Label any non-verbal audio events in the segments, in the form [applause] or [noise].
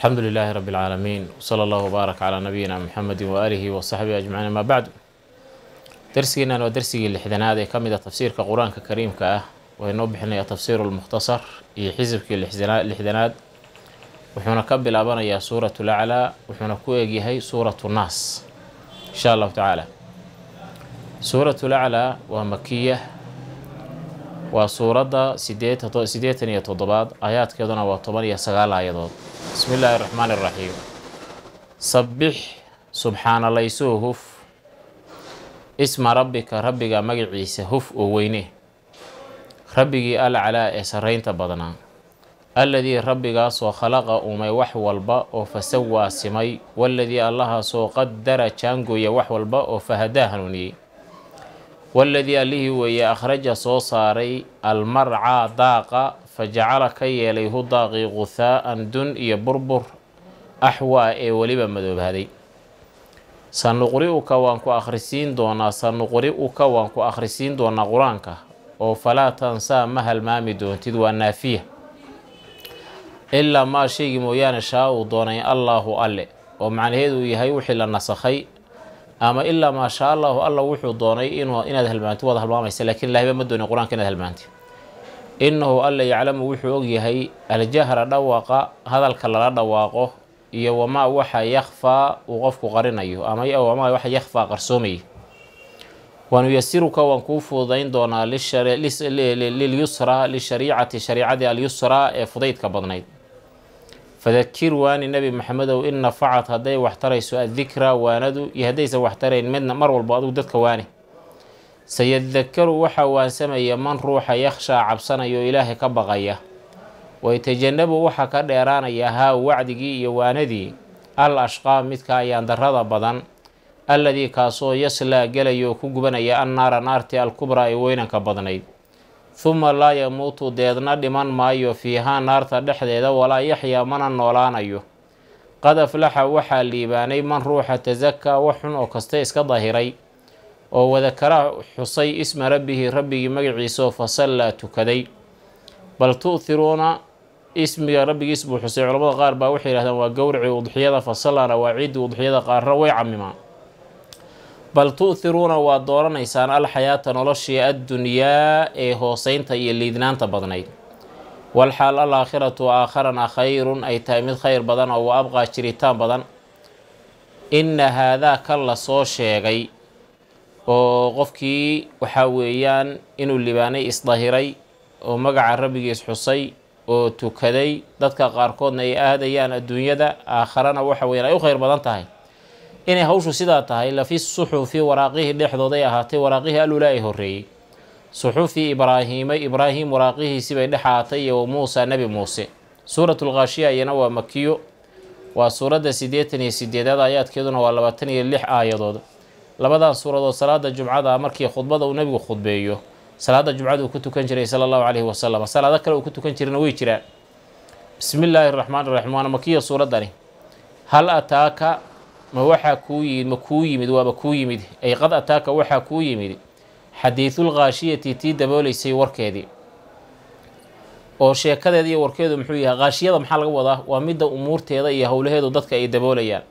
alxamdu lilaahi rabi lcaalamiin wsala allahu wbaarak calaa nabiyina muxamedi waaalihi wa saxbihi ajmaciin ama bacdu darsigeennan waa darsigii lixdanaad ee ka mid ah tafsiirka qur-aanka kariimka ah waynoo bixinaya tafsiiru lmukhtasar iyo xisibkii lixdanaad wuxuuna ka bilaabanayaa suuratu laclaa wuxuuna ku eegyahay suuratu naas insha allahu tacaala suuratu laclaa waa makiya waa suuradda sideetan iyo toddobaad aayaadkeeduna waa toban iyo sagaal aayadood bismi illaahi raxmaan iraxiim sabbix subxaana laysuu huf isma rabbika rabbiga magaciisa huf oo weyne rabbigii alcalaa ee sarraynta badnaa alladii rabbigaasoo khalaqa umay wax walba oo fasawaa simay waladii allahaasoo qadara jaangooya wax walba oo fahadaa hanuuniyey waladii allihii weeye akhraja soo saaray almarcaa daaqa fajacala ka yeelay hudaaqii daaqii quhaa'an dun iyo burbur axwaa ee weliba madoobaaday sanuqri uka waan ku akhrisiin doonaa sanuqri'uka waan ku akhrisiin doonaa qur-aanka oo falaa tansaa ma halmaami doontid waa naafiya ilaa maa sheegi mooyaane shaa uu doonay allaahu alle oo macnaheedu uu yahay wixii la nasakhay ama ilaa maa shaa allaahu alla wuxuu doonay inaad halmaantid waad halmaamaysa lakiin ilaahba ma doonin qur-aanka inaad halmaantid innahu alla yaclamu wuxuu og yahay aljahra dhawaaqa hadalka lala dhawaaqo iyo wamaa waxa yakhfaa uu qofku qarinayo ama wamaa waxa yakfaa qarsoomaya wanuyasiruka waan kuu fudayn doonaa lilyusraa lishariicati shariicadii alyusraa ee fudaydka badnayd fadakir waani nebi maxamedow in nafacad hadday waxtarayso addikraa waanadu iyo haddaysan waxtarayn midna mar walba adugu dadka waane sayadakaru waxaa waansamaya man ruuxa yakhshaa cabsanaya oo ilaahay ka baqaya waytajannabu waxaa ka dheeraanaya haa wacdigii iyo waanadii al ashqaa midka ayaan darada badan alladii kaasoo yaslaa gelaya oo ku gubanaya annaara naartii alkubraa ee weynanka badnayd huma laa yamuutu deedna dhiman maayo fiihaa naarta dhexdeeda walaa yaxyaa mana noolaanayo qad aflaxa waxaa liibaanay man ruuxa tasakaa wax xun oo kasta iska dahiray oo wadakara xusay isma rabbihi rabbigii magiciisaoo fasallaa tukaday bal tu'hiruuna ismiga rabbigiis buu xusay culamada qaar baa waxay yidhahdeen waa gowrici udxiyada fasallaana waa ciiddii udxiyada qaarna way camimaan bal tu'hiruuna waa dooranaysaan alxayaata noloshii addunyaa ee hooseynta iyo liidnaanta badnayd walxaal alaakhiratu aakharana khayrun ay tahay mid khayr badan oo wa abqaa jiritaan badan inna haadaa kan lasoo sheegay oo qofkii waxaa weeyaan inuu libaanay isdahiray oo magaca rabbigiis xusay oo tukaday dadka qaarkoodna ay aadayaan adduunyada aakharana waxa weyaan ay u khayr badan tahay inay hawshu sidaa tahay lafi suxufi waraaqihii dhexdooday ahaatay waraaqihii alulaa ay horreeyey suxufi ibraahiima ibraahim waraaqihiisii bay dhex ahaatay iyo muusa nebi muuse suuratulkhaashiya iyana waa makiyo waa suuradda siddeetan iyo sideedaad aayaadkeeduna waa labaatan iyo lix aayadood labadaas suuradood salaada jumcada markii khudbada uu nebigu khudbeeyo salaada jumcada uu ku tukan jiray sala allahu caleyhi wasalam salaado kale uu ku tukan jirayna way jiraan bismi illaahi raxmaan iraxiim waana makiya suuraddani hal ataaka ma waxaa kuu yimid ma kuu yimid waaba kuu yimid ay qad ataaka waxaa kuu yimid xadiidulkhaashiyati tii daboolaysay warkeedii oo sheekadeeda iyo warkeedu muxuu yahay khaashiyada maxaa laga wadaa waa midda umuurteeda iyo howlaheedu dadka ay daboolayaan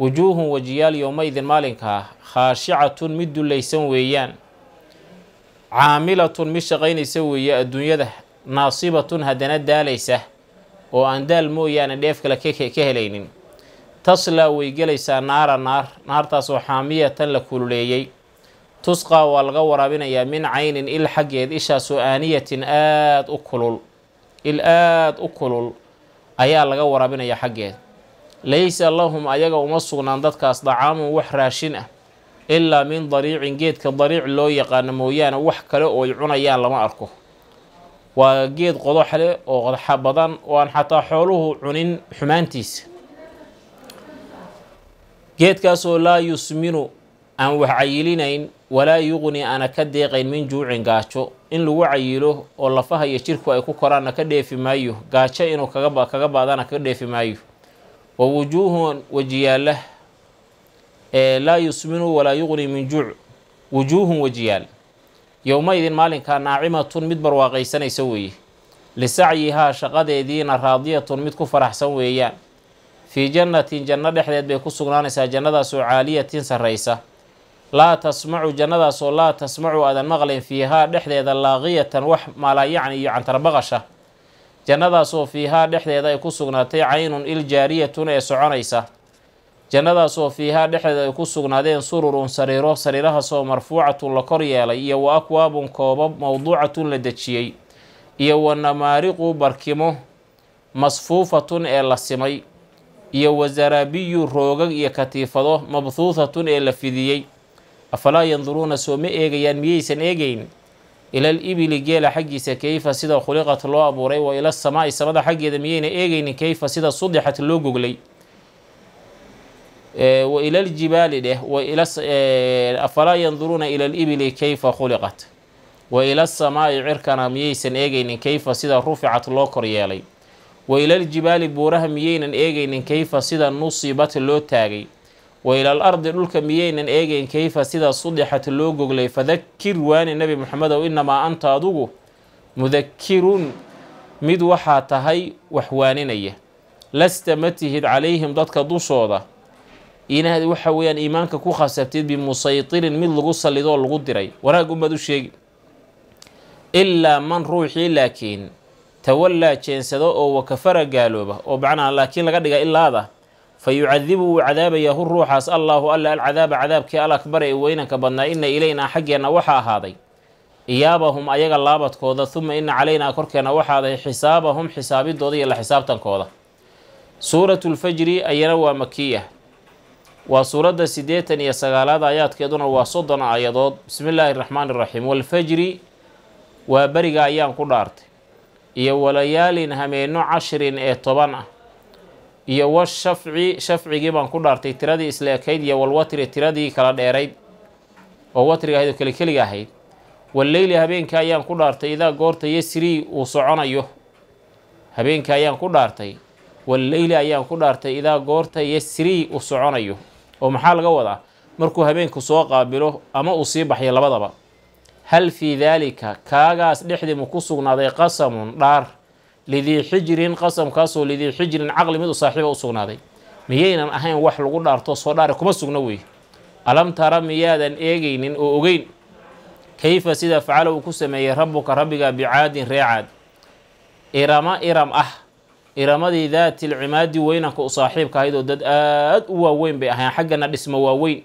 wujuuhun wajiyaal yowmaydin maalinka ah khaashicatun mid dullaysan weeyaan caamilatun mid shaqaynaysa weeye adduunyada naasibatun haddana daalaysa oo aan daal mooyaane dheef kale ka helaynin taslaa way gelaysaa naara naar naartaasoo xaamiyatan la kululeeyey tusqaa waa laga waraabinayaa min caynin il xaggeed ishaasoo aaniyatin aada u kulul il aada u kulul ayaa laga waraabinayaa xaggeed laysa lahum ayaga uma sugnaan dadkaas dacaamun wax raashin ah ilaa min dariicin geedka dariic loo yaqaano mooyaane wax kale oo ay cunayaan lama arko waa geed qodoxleh oo qodxa badan oo aan xataa xooluhu cunin xumaantiisa geedkaasoo laa yusminu aan wax cayilinayn walaa yuqni aana ka deeqayn min juucin gaajo in lagu cayilo oo lafaha iyo jirku ay ku koraanna ka dheefi maayo gaajo inuu kaga baadana ka dheefi maayo ووجوه وجياله إيه، لا يسمن ولا يغني من جوع وجوه وجيال يومئذ مال كان ناعمة مد سنة يسوي لسعيها شقديدينا راضية مد كفرحسن ويان في جنة جنة دحديد بي كسغنانيسا سو عالية سريسة لا تسمع سو لا تسمع أذن مغلين فيها دحديد لاغية وح ما لا يعني عن تربغشة jannadaas oo fiihaa dhexdeeda ay ku sugnaatay caynun iljaariyatun ee soconaysa jannadaas oo fiihaa dhexdeeda ay ku sugnaadeen sururun sariiro sariirahaasoo marfuucatun la kor yeelay iyo wa akwaabun koobab mawduucatun la dejiyey iyo wa namaariqu barkimo masfuufatun ee la simay iyo wa zaraabiyu roogag iyo katiifado mabhuuthatun ee la fidiyey afalaa yanduruuna soo ma eegayaan miyaysan eegeyn ila libili geela xaggiisa keyfa sida khuliqat loo abuuray wa ila samaa'i samada xaggeeda miyayna eegaynin keyfa sida sudixat loo goglay wa ila ljibaali dheh afalaa yanduruuna ila libili kayfa khuliqat wa ila samaa'i cirkana miyaysan eegaynin keyfa sida ruficat loo koryeelay wa ila ljibaali buuraha miyaynan eegaynin kayfa sida nusibat loo taagay wa ilaal ardi dhulka miyaynan eegayn kayfa sidaa sudixat loo goglay fadakir waani nebi moxamedow inamaa anta adugu mudakirun mid waxaa tahay wax waaninaya lasta ma tihid calayhim dadka dushooda inaad waxa weeyaan iimaanka ku khasabtid bimusaytirin mid lagu sallidoo lagu diray wanaag unbaad u sheegi ilaa man ruuxii laakiin tawallaa jeensado oo wakafara gaalooba oo macnaha laakiin laga dhiga ilaada fa yucadibu wuu cadaabayaahu ruuxaas allaahu alla alcadaaba cadaabkii al akbar ee weynanka badnaa ina ilaynaa xaggeenna waxaa ahaaday iyaabahum ayaga laabadkooda uma ina calaynaa korkeenna waxaa ahday xisaabahum xisaabidooda iyo la xisaabtankooda suuratulfajri ayana waa makiya waa suuradda siddeetan iyo sagaalaad aayaadkeeduna waa soddon aayadood bismi illaahi raxmaan iraxiim waalfajri waa beriga ayaan ku dhaartay iyo walayaalin hameenno cashrin ee toban ah iyo washafci shafcigii baan ku dhaartay tiradii isla ekayd iyo walwatri tiradii kala dheerayd oo watriga ahayd oo keli keliga ahayd walleyli habeenka ayaan ku dhaartay idaa goorta yasrii uu soconayo habeenka ayaan ku dhaartay walleyli ayaan ku dhaartay idaa goorta yasrii uu soconayo oo maxaa laga wadaa markuu habeenku soo qaabilo ama uu sii baxyo labadaba hal fii daalika kaagaas dhexdiimu ku sugnaaday qasamun dhaar lidii xijrin qasamkaasoo lidii xijrin caqli mid u saaxiiba u sugnaaday miyaynan ahayn wax lagu dhaarto soo dhaari kuma sugno wey alam tara miyaadan eegaynin oo ogeyn kayfa sida facala uu ku sameeyey rabbuka rabbiga bicaadin reecaad irama iram ah iramadii daati lcimaadi weynanka u saaxiibka ahayd oo dad aada u waaweyn bay ahayn xaggana dhismo waaweyn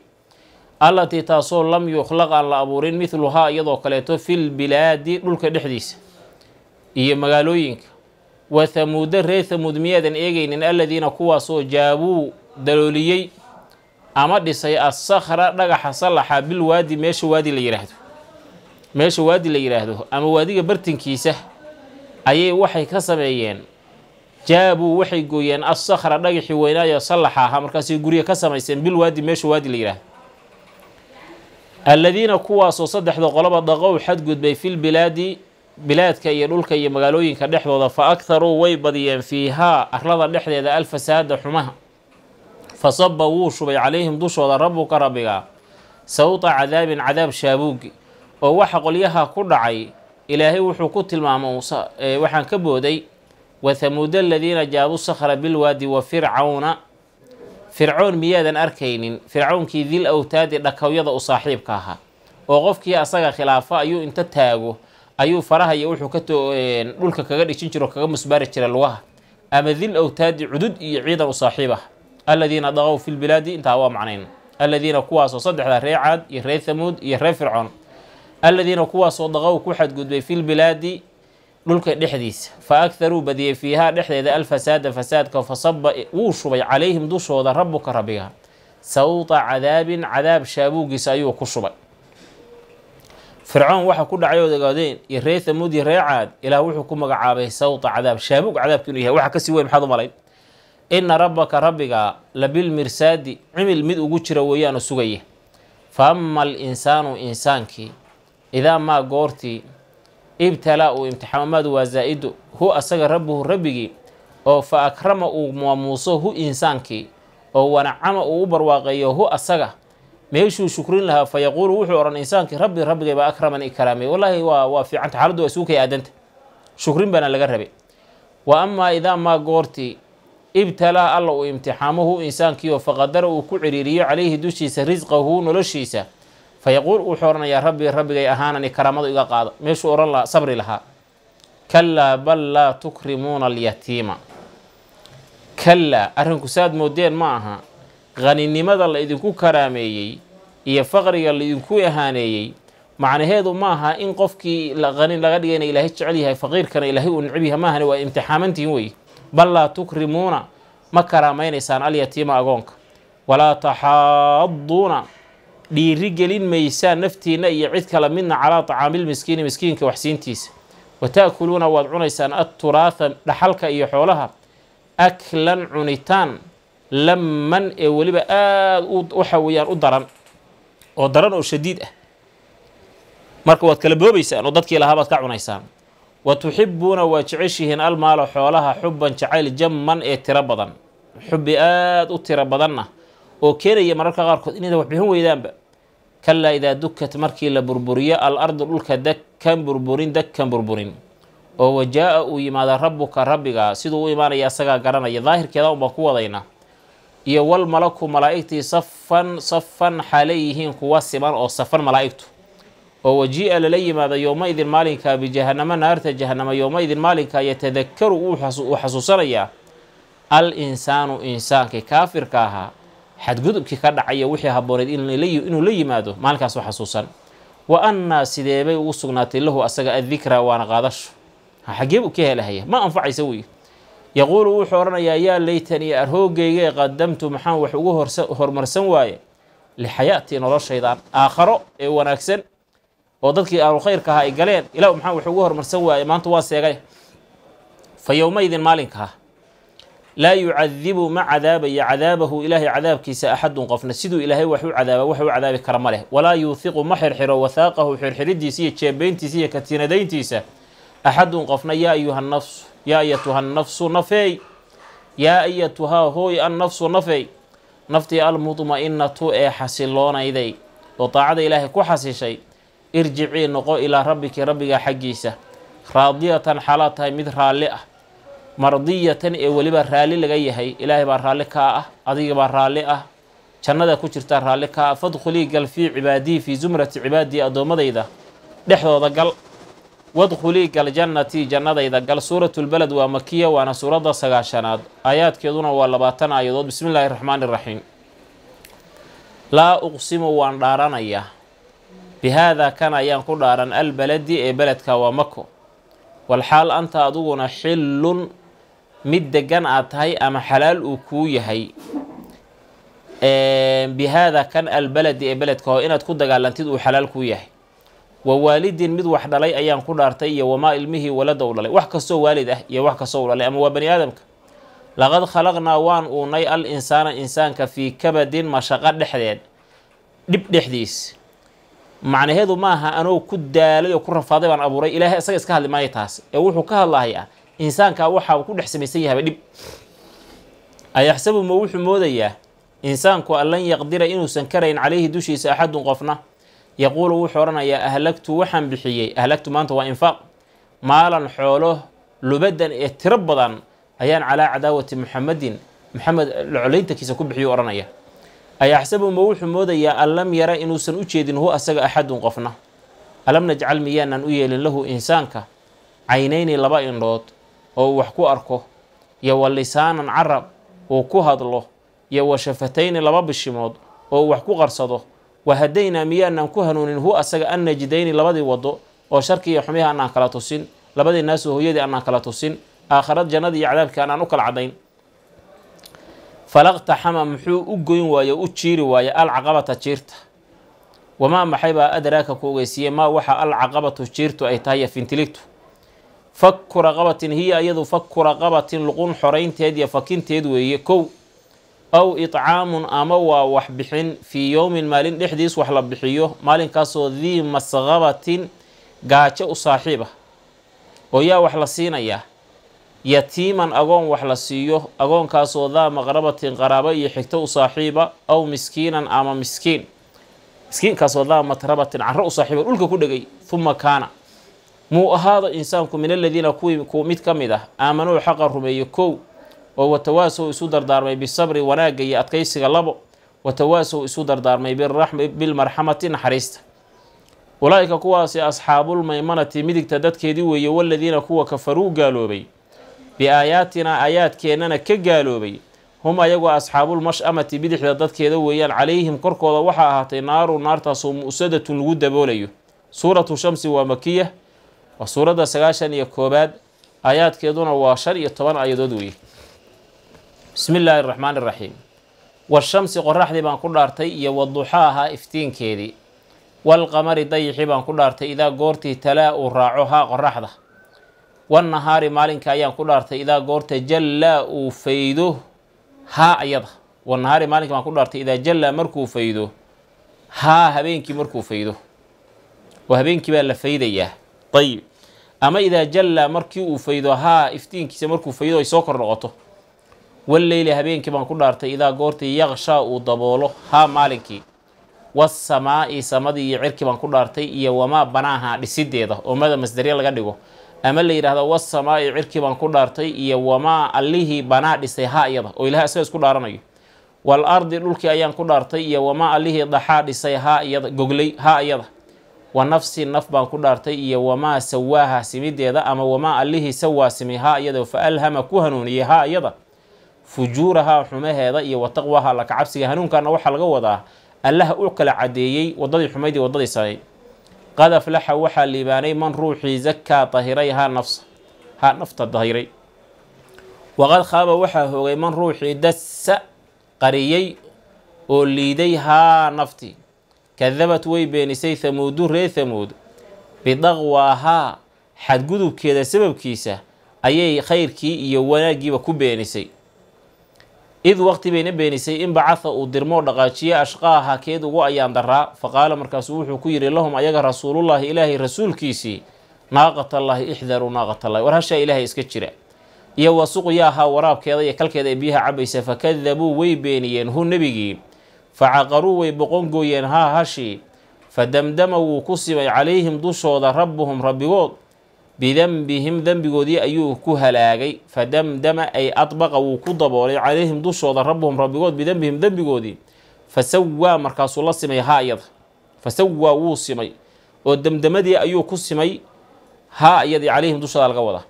allatii taasoo lam yukhlaq aan la abuurin mithluhaa iyadoo kaleeto fil bilaadi dhulka dhexdiisa iyo magaalooyinka wa hamuuda reer thamuud miyaadan eegaynin aladiina kuwaasoo jaabuu dalooliyey ama dhisay assakhra dhagaxa sallaxa bil waadi meesha waadi la yidhaahdo meesha waadi la yidhaahdo ama waadiga bartinkiisa ayay waxay ka sameeyeen jaabuu waxay gooyeen assakhra dhagaxii weynaayo sallaxa ahaa markaasay guryo ka samaysteen bil waadi meesha waadi la yidhaahdo alladiina kuwaasoo saddexda qoloba dhaqow xadgudbay filbilaadi bilaadka iyo dhulka iyo magaalooyinka dhexdooda fa akharuu way badiyeen fiihaa arlada dhexdeeda alfasaada xumaha fa saba wuu shubay calayhim dushooda rabbuka rabbiga sawta cadaabin cadaab shaabuugi oo waxa qolyaha ku dhacay ilaahay wuxuu ku tilmaamo waxaan ka booday wa thamuuda aladiina jaabuu sakhra bilwaadi wa fircawna fircoon miyaadan arkaynin fircownkii dil awtaadi dhakawyada u saaxiibka ahaa oo qofkii asaga khilaafo ayuu inta taago ayuu faraha iyo wuxuu katoo dhulka kaga dhijin jiro kaga musbaari jira lugaha ama dil awtaadi cudud iyo ciidan u saaxiib ah aladiina daqow fi lbilaadi intaa waa macnayn aladiina kuwaasoo saddexda reer caad iyo ree thamuud iyo ree fircoon alladiina kuwaasoo daqow ku xadgudbay fi lbilaadi dhulka dhexdiisa fa akharuu badiyey fiihaa dhexdeeda alfasaada fasaadka fasaba wuu shubay calayhim dushooda rabuka rabbiga sawta cadaabin cadaab shaabuugiisa ayuu ku shubay fircoon waxa ku dhacay ood ogaadeen iyo ree thamuud iyo ree caad ilaah wuxuu ku magacaabay sawta cadaab shaabug cadaabka inuu yahay waxa kasii weyn maxaad u malayn inna rabbaka rabbiga labil mirsaadi cimil mid ugu jira weeyaanu sugaya fa ama al insaanu insaankii idaa maa goortii ibtalaa uu imtixaamamaadu waa zaa-idu hu asaga rabbuhu rabbigii oo fa akrama uu maamuuso hu insaankii oo wanacama uu u barwaaqeeyo hu asaga meeshuu shukrin lahaa fa yaquulu wuxuu odhan insaankii rabbi rabbigay baa i karaamay wallaahi waa waa fiicanta xaaladdu waa isuu kay aadanta shukrin baana laga rabay wa amaa idaa maa goortii ibtalaa alla uu imtixaamahu insaankiioo faqadara uu ku ciriiriyo calayhi dushiisa risqahu noloshiisa fa yaquul wuxuu odhanayaa rabbi rabbigay ahaanani karaamadu iga qaado meeshuu odhan laha sabri lahaa kalaa bal laa tukrimuuna alyatiima kalaa arrinku saad moodeen ma aha haninimada la idinku karaameeyey iyo faqriga laidinku ahaaneeyey macnaheedu maaha in qofkii laqanin laga dhigay ilaahay jecel yahay faqiirkana ilaahay uu nicib maahane waa imtixaamantihin wey bal laa tukrimuuna ma karaamaynaysaan alyatiima agoonka walaa taxaaduuna dhiiri gelin maysaan naftiinna iyo cid kale midna calaa tacaamilmiskiini miskiinka waxsiintiisa wa ta'kuluuna waad cunaysaan aturaatha dhaxalka iyo xoolaha aklan cunitaan lamman ee weliba aada u weeyaan u daran oo daran oo shadiid ah marka waad kala boobaysaan oo dadkii lahaa baad ka cunaysaan wa tuxibuuna waa jeceshihiin almaala xoolaha xuban jacayl jamman ee tiro badan xubi aada u tiro badanna oo keenaya mararka qaarkood inaydan waxbixin weydaanba kalaa idaa dukat markii la burburiyo alardu dhulka dakkan burburin dakkan burburin oo wajaa-a uu yimaada rabbuka rabbigaa siduu u imaanaya asagaa garanaya daahirkeeda unbaan ku wadaynaa iyo walmalaku malaa'igtii safan safan xaalay yihiin kuwa siman oo safan malaa'igtu oo wajii'a lala yimaado yowmaidin maalinka bijahanamo naarta jahanama yowmaidin maalinka yatadakaru uu xasuusanayaa al insaanu insaankii kaafirka ahaa xadgudubkii ka dhacayo wixii habbooneed inuu la yimaado maalinkaasoo xasuusan wa annaa sidee bay ugu sugnaatay lahu asaga addikra waana qaadasho xaggee buu ka helahaya ma anfacaysa wey yaquulu wuxuu odhanayaa yaa leytanii arhoogeygee qadamtu maxaan wax ugu hormarsan waaye lixayaatii noloshaydaan aakharo ee wanaagsan oo dadkii ahlu khayrka ahaa ay galeen ilaa maxaan wax ugu hormarsan waaye maanta waa seegay fa yowmaydin maalinkaa laa yucadibu ma cadaabaya cadaabahu ilaahay cadaabkiisa axadun qofna siduu ilaahay wax u cadaaba wax u cadaabi kara ma leh walaa yuuhiqu ma xirxiro wathaaqahu xirxiridiisa iyo jeebayntiisa iyo katiinadayntiisa axadun qofna yaa ayuha nafs yaa ayatuha nafsu nafey yaa ayatuhaa hooy annafsu nafey naftii almudma'inatu ee xasiloonayday oo daacada ilaahay ku xasishay irjicii noqo ilaa rabbiki rabbigaa xaggiisa raadiyatan xaalaad tahay mid raalli ah mardiyatan ee weliba raalli laga yahay ilaahay baa raalli kaa ah adigabaa raalli ah jannada ku jirtaa raalli kaa ah fadkhulii gal fii cibaadii fii zumrati cibaadii addoommadayda dhexdooda gal wadkhulii gal jannati jannadayda gal suuratulbaled waa makiya waana suuradda sagaashanaad aayaadkeeduna waa labaatan aayadood bismi illaahi raxmaani raxiim laa uqsimu waan dhaaranaya bi haadaa kan ayaan ku dhaaran albaladi ee beledka waa mako walxaal anta adiguna xillun mid degan aad tahay ama xalaal uu kuu yahay bi kan albaladi ee beledka oo inaad ku dagaalantid uu xalaal kuu yahay wa waalidin mid wax dhalay ayaan ku dhaartay iyo wamaa ilmihii waladda u dhalay wax kastoo waalid ah iyo wax kastoo u dhalay ah, ama waa bani aadamka laqad khalaqnaa waan uunay al insaana insaanka fii kabadin mashaqo dhexdeed dhib dhexdiis macnaheedu maaha anoo ku daalay oo ku rafaaday baan abuuray ilaahay isaga iska hadli maayo taas ee wuxuu ka hadlahay ah insaanka waxaa ku dhex samaysan yahaba dhib ayaxsabu ma wuxuu moodayaa insaanku an yaqdira inuusan karayn calayhi dushiisa axadun qofna يقول وحورنا يا أهلكت وحن بحيي أهلكت ما أنت وإنفاق مالا حوله لبدا يتربضا أيان على عداوة محمد محمد العلين تكيس كوب حيو أرنايا أي أحسب موح مودا يا ألم يرى إنه سنوتشيد هو أسقى أحد غفنا ألم نجعل ميانا نؤيا له إنسانك عينين لبائن روض أو وحكو أركو يا ولسانا عرب وكو هذا الله يا وشفتين لباب أو وحكو غرصده wahadaynaa miyaanaan ku hanuunin hu asaga an najidayni labadii waddo oo sharki iyo xumihii anaan kala tusin labadii naasu hooyadii anaan kala tusin aakharad jannadii iyo cadaabkii anaan u kala cadayn falaqtaxama muxuu u goyn waayo u jiiri waayo alcaqabata jiirta wamaa maxay baa adraaka ku ogeysiiye maa waxa alcaqabatu jiirtu ay tahay fintiligtu fakku raqabatin hiya iyadu fakku raqabatin luqun xoraynteed iyo fakinteed weeye kow aw itcaamun ama waa wax bixin fii yowmin maalin dhexdiis wax la bixiyo maalinkaasoo dii masqabatin gaajo u saaxiib ah. oo yaa wax la siinayaa yatiiman agoon wax la siiyo agoonkaasoo daa maqrabatin qaraabo iyo xigto u saaxiiba aw miskiinan ama miskiin miskiinkaasoo daa matrabatin carro u saaxiiba dhulka ku dhegay uma kaana muu ahaada insaanku min alladiina kuwii mid ka mid ah aamanuu xaqa rumeeyo kow oo watawaasow isu dardaarmay bisabri wanaagga iyo adkaysiga labo watawaasow isu dardaarmay bilmarxamati naxariista ulaa'ika kuwaasi asxaabulmaymanati midigta dadkeedii weeye waladiina kuwa kafaruu gaaloobay biaayaatinaa aayaadkeennana ka gaaloobay hum ayagoo asxaabulmash-amati bidixda dadkeeda weeyaan calayhim korkooda waxaa ahaatay naaru naartaasoo mu'sadatun lagu daboolayo suuratu shamsi waa makiya waa suuradda sagaashan iyo koobaad aayaadkeeduna waa shan iyo toban aayadood weeye bismi illaahi raxmaani raxiim washamsi qoraxdii baan ku dhaartay iyo waduxaaha iftiinkeedii waalqamari dayixii baan ku dhaartay idaa goortii talaa uu raaco haa qoraxda wannahaari maalinka ayaan ku dhaartay idaa goorta jallaa uu faydo haa ayada wannahaari maalinka baan ku dhaartay idaa jallaa markuu faydo haa habeenkii markuu faydo oo habeenkii baa la faydayaa ayib ama idaa jallaa markii uu faydo haa iftiinkiisa markuu faydo ay soo kor noqoto walleyli habeenkii baan ku dhaartay idaa goortii yaqshaa uu daboolo haa maalinkii wasamaa'i samadii iyo cirkii baan ku dhaartay iyo wamaa banaaha dhisideeda oo mada laga dhigo ama la yidhahdo wasamaa'i cirkii baan ku dhaartay iyo wamaa allihii banaa dhisay haa iyada oo ilahay isaga isku dhaaranayo waalardi dhulkii ayaan ku dhaartay iyo wamaa allihii daxaa dhisay haa iyada goglay haa iyada wa nafsi naf baan ku dhaartay iyo wamaa sawaaha simideeda ama wamaa allihii sawaa simi haa iyada fa alhama ku hanuuniyay haa iyada fujuurahaa xumaheeda iyo wa taqwaha alla kacabsiga hanuunkaana waxaa laga wadaa allaha u kala cadeeyey waddadii xumayd iyo waddadii sanay qad aflaxa waxaa liibaanay man ruuxii zakaa dahiray haa nafsa haa nafta dahiray waqad khaaba waxaa hoogay man ruuxii dassa qariyey oo liiday haa nafti kadabad way beenisay hamuudu ree hamuud bidaqwaahaa xadgudubkeeda sababkiisa ayay khayrkii iyo wanaaggiiba ku beenisay id waqti bayna beenisay in bacatha uu dirmo dhaqaajiye ashqaaha keed ugu ayaan daraa faqaala markaasu wuxuu ku yidhi lahum ayaga rasuulullaahi ilaahay rasuulkiisii naaqatallaahi ixdaruu naaqatallahi war hashaa ilaahay iska jira iyo wasuqyaaha waraabkeeda iyo kalkeeda ee biyaha cabaysa fakadabuu way beeniyeen hu nebigii facaqaruu way boqongooyeen haa hashii fa damdama wuu ku simay calayhim dushooda rabbuhum rabbigood bidanbihim dembigoodii ayuu ku halaagay fadamdama ay adbaqa wuu ku daboolay calayhim dushooda rabbuhum rabbigood bidembihim dembigoodii fasawaa markaasuu la simay haa iyada fasawaa wuu simay oo demdemadii ayuu ku simay haa iyadii calayhim dushooda laga wada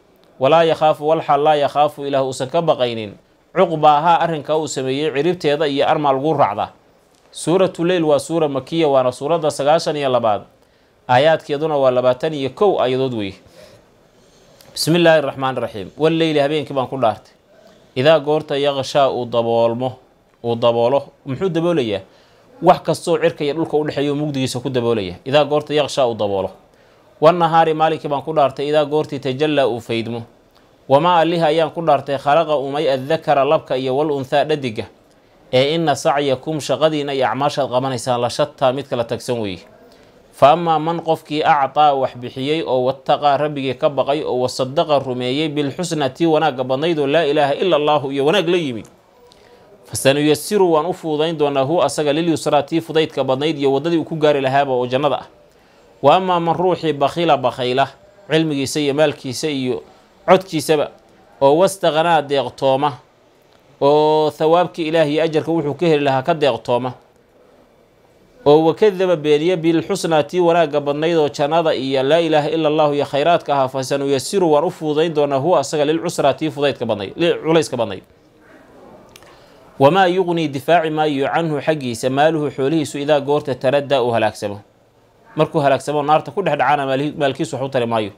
walaa yakhaafu walxal laa yakhaafu ilaah uusan ka baqaynin cuqbaa haa arrinkaa uu sameeyey ciribteeda iyo armaa lagu raacda suuratu leyl waa suura makiya waana suuradda sagaashan iyo labaad aayaadkeeduna waa labaatan iyo kow aayadood weye bismi illaahi raxmaan raxiim walleyli habeenkii baan ku dhaartay idaa goorta yaqshaa uu daboolmo uu daboolo muxuu daboolayaa wax kastoo cirka iyo dhulka u dhexeeyo mugdigiisa ku daboolaya idaa goorta yaqshaa uu daboolo wannahaari maalinkii baan ku dhaartay idaa goortii tajallaa uu faydmo wamaa allihi ayaan ku dhaartay khalaqa umay addakara labka iyo wal unhaa dhadiga ee inna sacyakum shaqadiina iyo acmaashaad qabanaysaan la shataa mid kala tagsan weeye fa amaa man qofkii actaa wax bixiyey oo wataqaa rabbigii ka baqay oo wasadaqa rumeeyey bilxusna tii wanaagga badnayd oo laa ilaaha ila allaahu iyo wanaag la yimid fasanuyasiru waan u fuudayn doonaa hu asaga lilyusraa tii fudaydka badnayd iyo waddadii uu ku gaari lahaaba oo jannada ah wa amaa man ruuxii bakhila bakhayla cilmigiisa iyo maalkiisa iyo codkiisaba oo wastakhnaa deeqtooma oo thawaabkii ilaah iyo ajarka wuxuu ka heli lahaa ka deeqtooma oo wakadaba beeniye bilxusnaa tii wanaagga badnayd oo jannada iyo laa ilaaha ila allahu iyo khayraadka ahaa fasanuyasiru waan u fududayn doonaa huwa asaga lilcusraa tii fudaydka badnayd culayska badnay wamaa yuqnii difaaci maayo canhu xaggiisa maaluhu xoolihiisu idaa goorta taradaa uu halaagsamo markuu halaagsamo naarta ku dhex dhacaana maalkiisu waxu tari maayo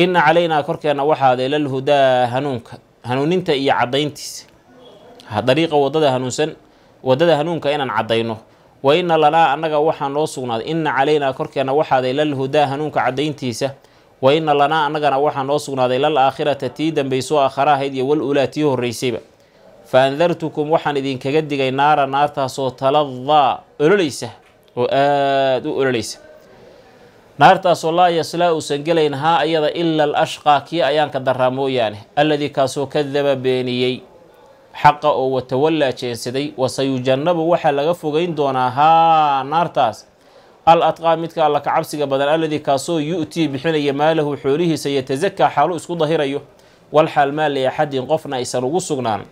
ina calaynaa korkeenna waxaaday lalhudaa hanuunka hanuuninta iyo caddayntiisa dariiqa wadada hanuunsan wadada hanuunka inaan caddayno wa ina lanaa annaga waxaa noo sugnaaday ina calaynaa korkeenna waxaaday lal hudaa hanuunka caddayntiisa waina lanaa annagana waxaa noo sugnaaday lal aakhirata tii dambaysoo ahayd iyo wal ulaa tii horraysayba fa andartukum waxaan idinkaga digay naara naartaasoo taladaa ololeysa oo aada u ololeysa naartaasoo laa yaslaa uusan gelayn haa ayada ila al ashqaa kii ayaanka daraa mooyaane alladii kaasoo kadaba beeniyey xaqa oo watawallaa jeensaday wasayujannabu waxaa laga fogeyn doonaa haa naartaas al adqaa midka alla ka cabsiga badan alladii kaasoo yu'tii bixinaya maalahu xoolihiisa yatazakaa xaalu isku dahirayo walxaal maa liaxadin qofna aysan ugu sugnaan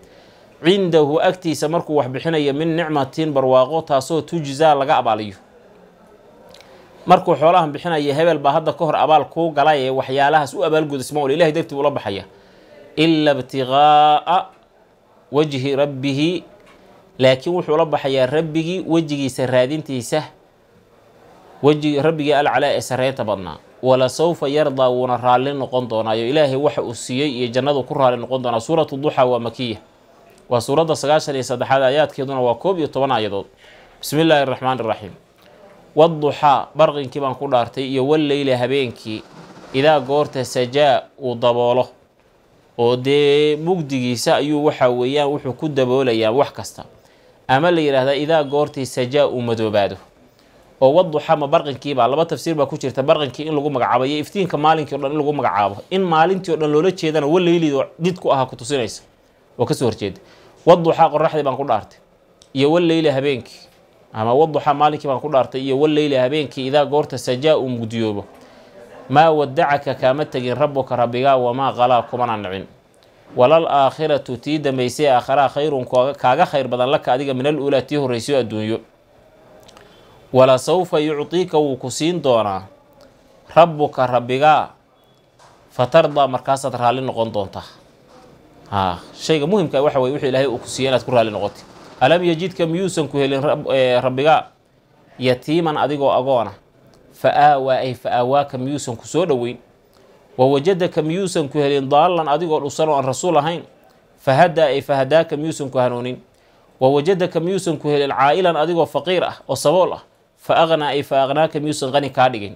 cindahu agtiisa markuu wax bixinayo min nicmatin barwaaqo taasoo tujzaa laga abaaliyo markuu xoolahan bixinaya hebel baa hadda ka hor abaal kuu galaye waxyaalahaas u abaalgudisma ol ilahay dartii ula baxaya ila ibtiqaa'a وجه ربه لكن وحو رب حيا ربه وجه سرادين تيسه وجه ربه العلاء سرية بنا ولا سوف يرضى ونرى لنا قندونا يا إلهي وحي أسيي يا جنة كرها لنا قندونا سورة الضحى ومكية وسورة سغاشة ليس دحال آيات كيدونا وكوب يطبنا يدود بسم الله الرحمن الرحيم والضحى برغ كيما نقول أرتي يولي إلى هبينكي إذا قرت سجاء وضبوله oo dee mugdigiisa ayuu waxa weeyaan wuxuu ku daboolayaa wax kasta ama la yidhaahdaa idaa goortii sajaa uu madoobaado oo waduxa ma barqinkiibaa laba tafsiir baa ku jirta barqinkii in lagu magacaabayo iftiinka maalinkii o dhan in lagu magacaabo in maalintii o dhan loola jeedana walaylid dhid ku ahaa ku tusinaysa oo kasoo horjeeda waduxa qoraxdii baan ku dhaartay iyo waleyla habeenkii ama waduxa maalinkii baan ku dhaartay iyo waleyla habeenkii idaa goorta sajaa uu mugdiyoobo maa wadacaka kaama tegin rabuka rabbigaa wamaa qalaa kumana nicin walal aakhiratu tii dambaysay aakharaha khayrun kaaga khayr badan laka adiga min al uulaa tii horraysayo adduunyo wala sawfa yucdiika wuu ku siin doonaa rabbuka rabbigaa fatardaa markaasaad raalli noqon doontaa shayga muhimka waxa weye wuxuu ilahay uu ku siiye inaad ku raalli noqotay alam yajidka miyuusan ku helin rabbigaa yatiiman adigoo agoona fa faaawaa ay fa aawaaka miyuusan ku soo dhoweyn wa wajadaka miyuusan ku helin daallan adigoo dhusan oo aan rasuul ahayn fa fahadaa ay fa hadaaka miyuusan ku hanuunin wa wajadaka miyuusan ku helin caa'ilan adigoo faqiir ah oo sabool ah fa aqnaa ay fa aqnaaka miyuusan qani kaa dhigin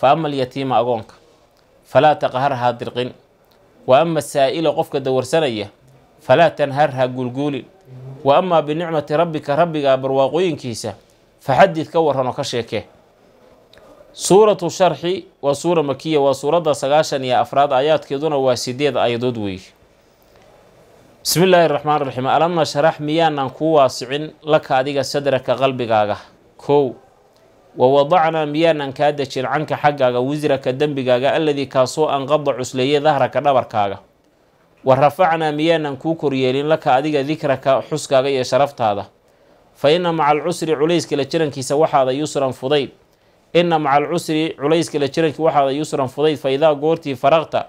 fa ama alyatiima agoonka falaa taqhar ha dirqin wa ama saa'ila qofka dawarsanaya falaa tanhar ha guulguulin wa amaa binicmati rabbika rabbigaa barwaaqooyinkiisa fa xadid ka warran oo ka sheekee suuratu sharxi waa suura makiya waa suuradda sagaashan iyo afraad aayaadkeeduna waa sideed aayadood wey bismi illaahi raxmaan raxiim alamna sharax miyaanan kuu waasicin laka adiga sadraka qalbigaaga kow wa wadacnaa miyaanan kaa dejin canka xaggaaga wisraka dembigaaga alladii kaasoo anqada cusleeyay dahraka dhabarkaaga wa rafacnaa miyaanan kuu koryeelin laka adiga dikraka xuskaaga iyo sharaftaada fa ina maca alcusri culayska la jirankiisa waxaada yusran fudayd ina maca alcusri culayska la jiranki waxaada yusran fudayd fa idaa goortii faraqta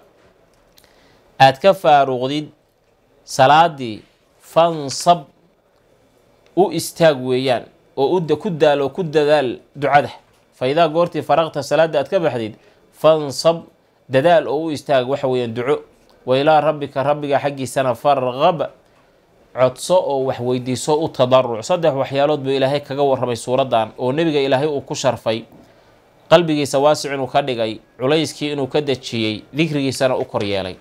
aada ka faaruqdid salaadii fansab u istaag weeyaan oo u ku daal oo ku dadaal ducada fa idaa goortii faraqta salaadda aad ka baxdid fansab dadaal oo u istaag waxa weeyaan duco wailaa rabbika rabbiga xaggiisana farqab codso oo wax weydiiso u tadaruc saddex waxyaalood buu ilaahay kaga warramay suuraddan oo nebiga ilaahay uu ku sharfay qalbigiisa waasic inuu ka dhigay culayskii inuu ka dejiyey dikrigiisana u koryeelay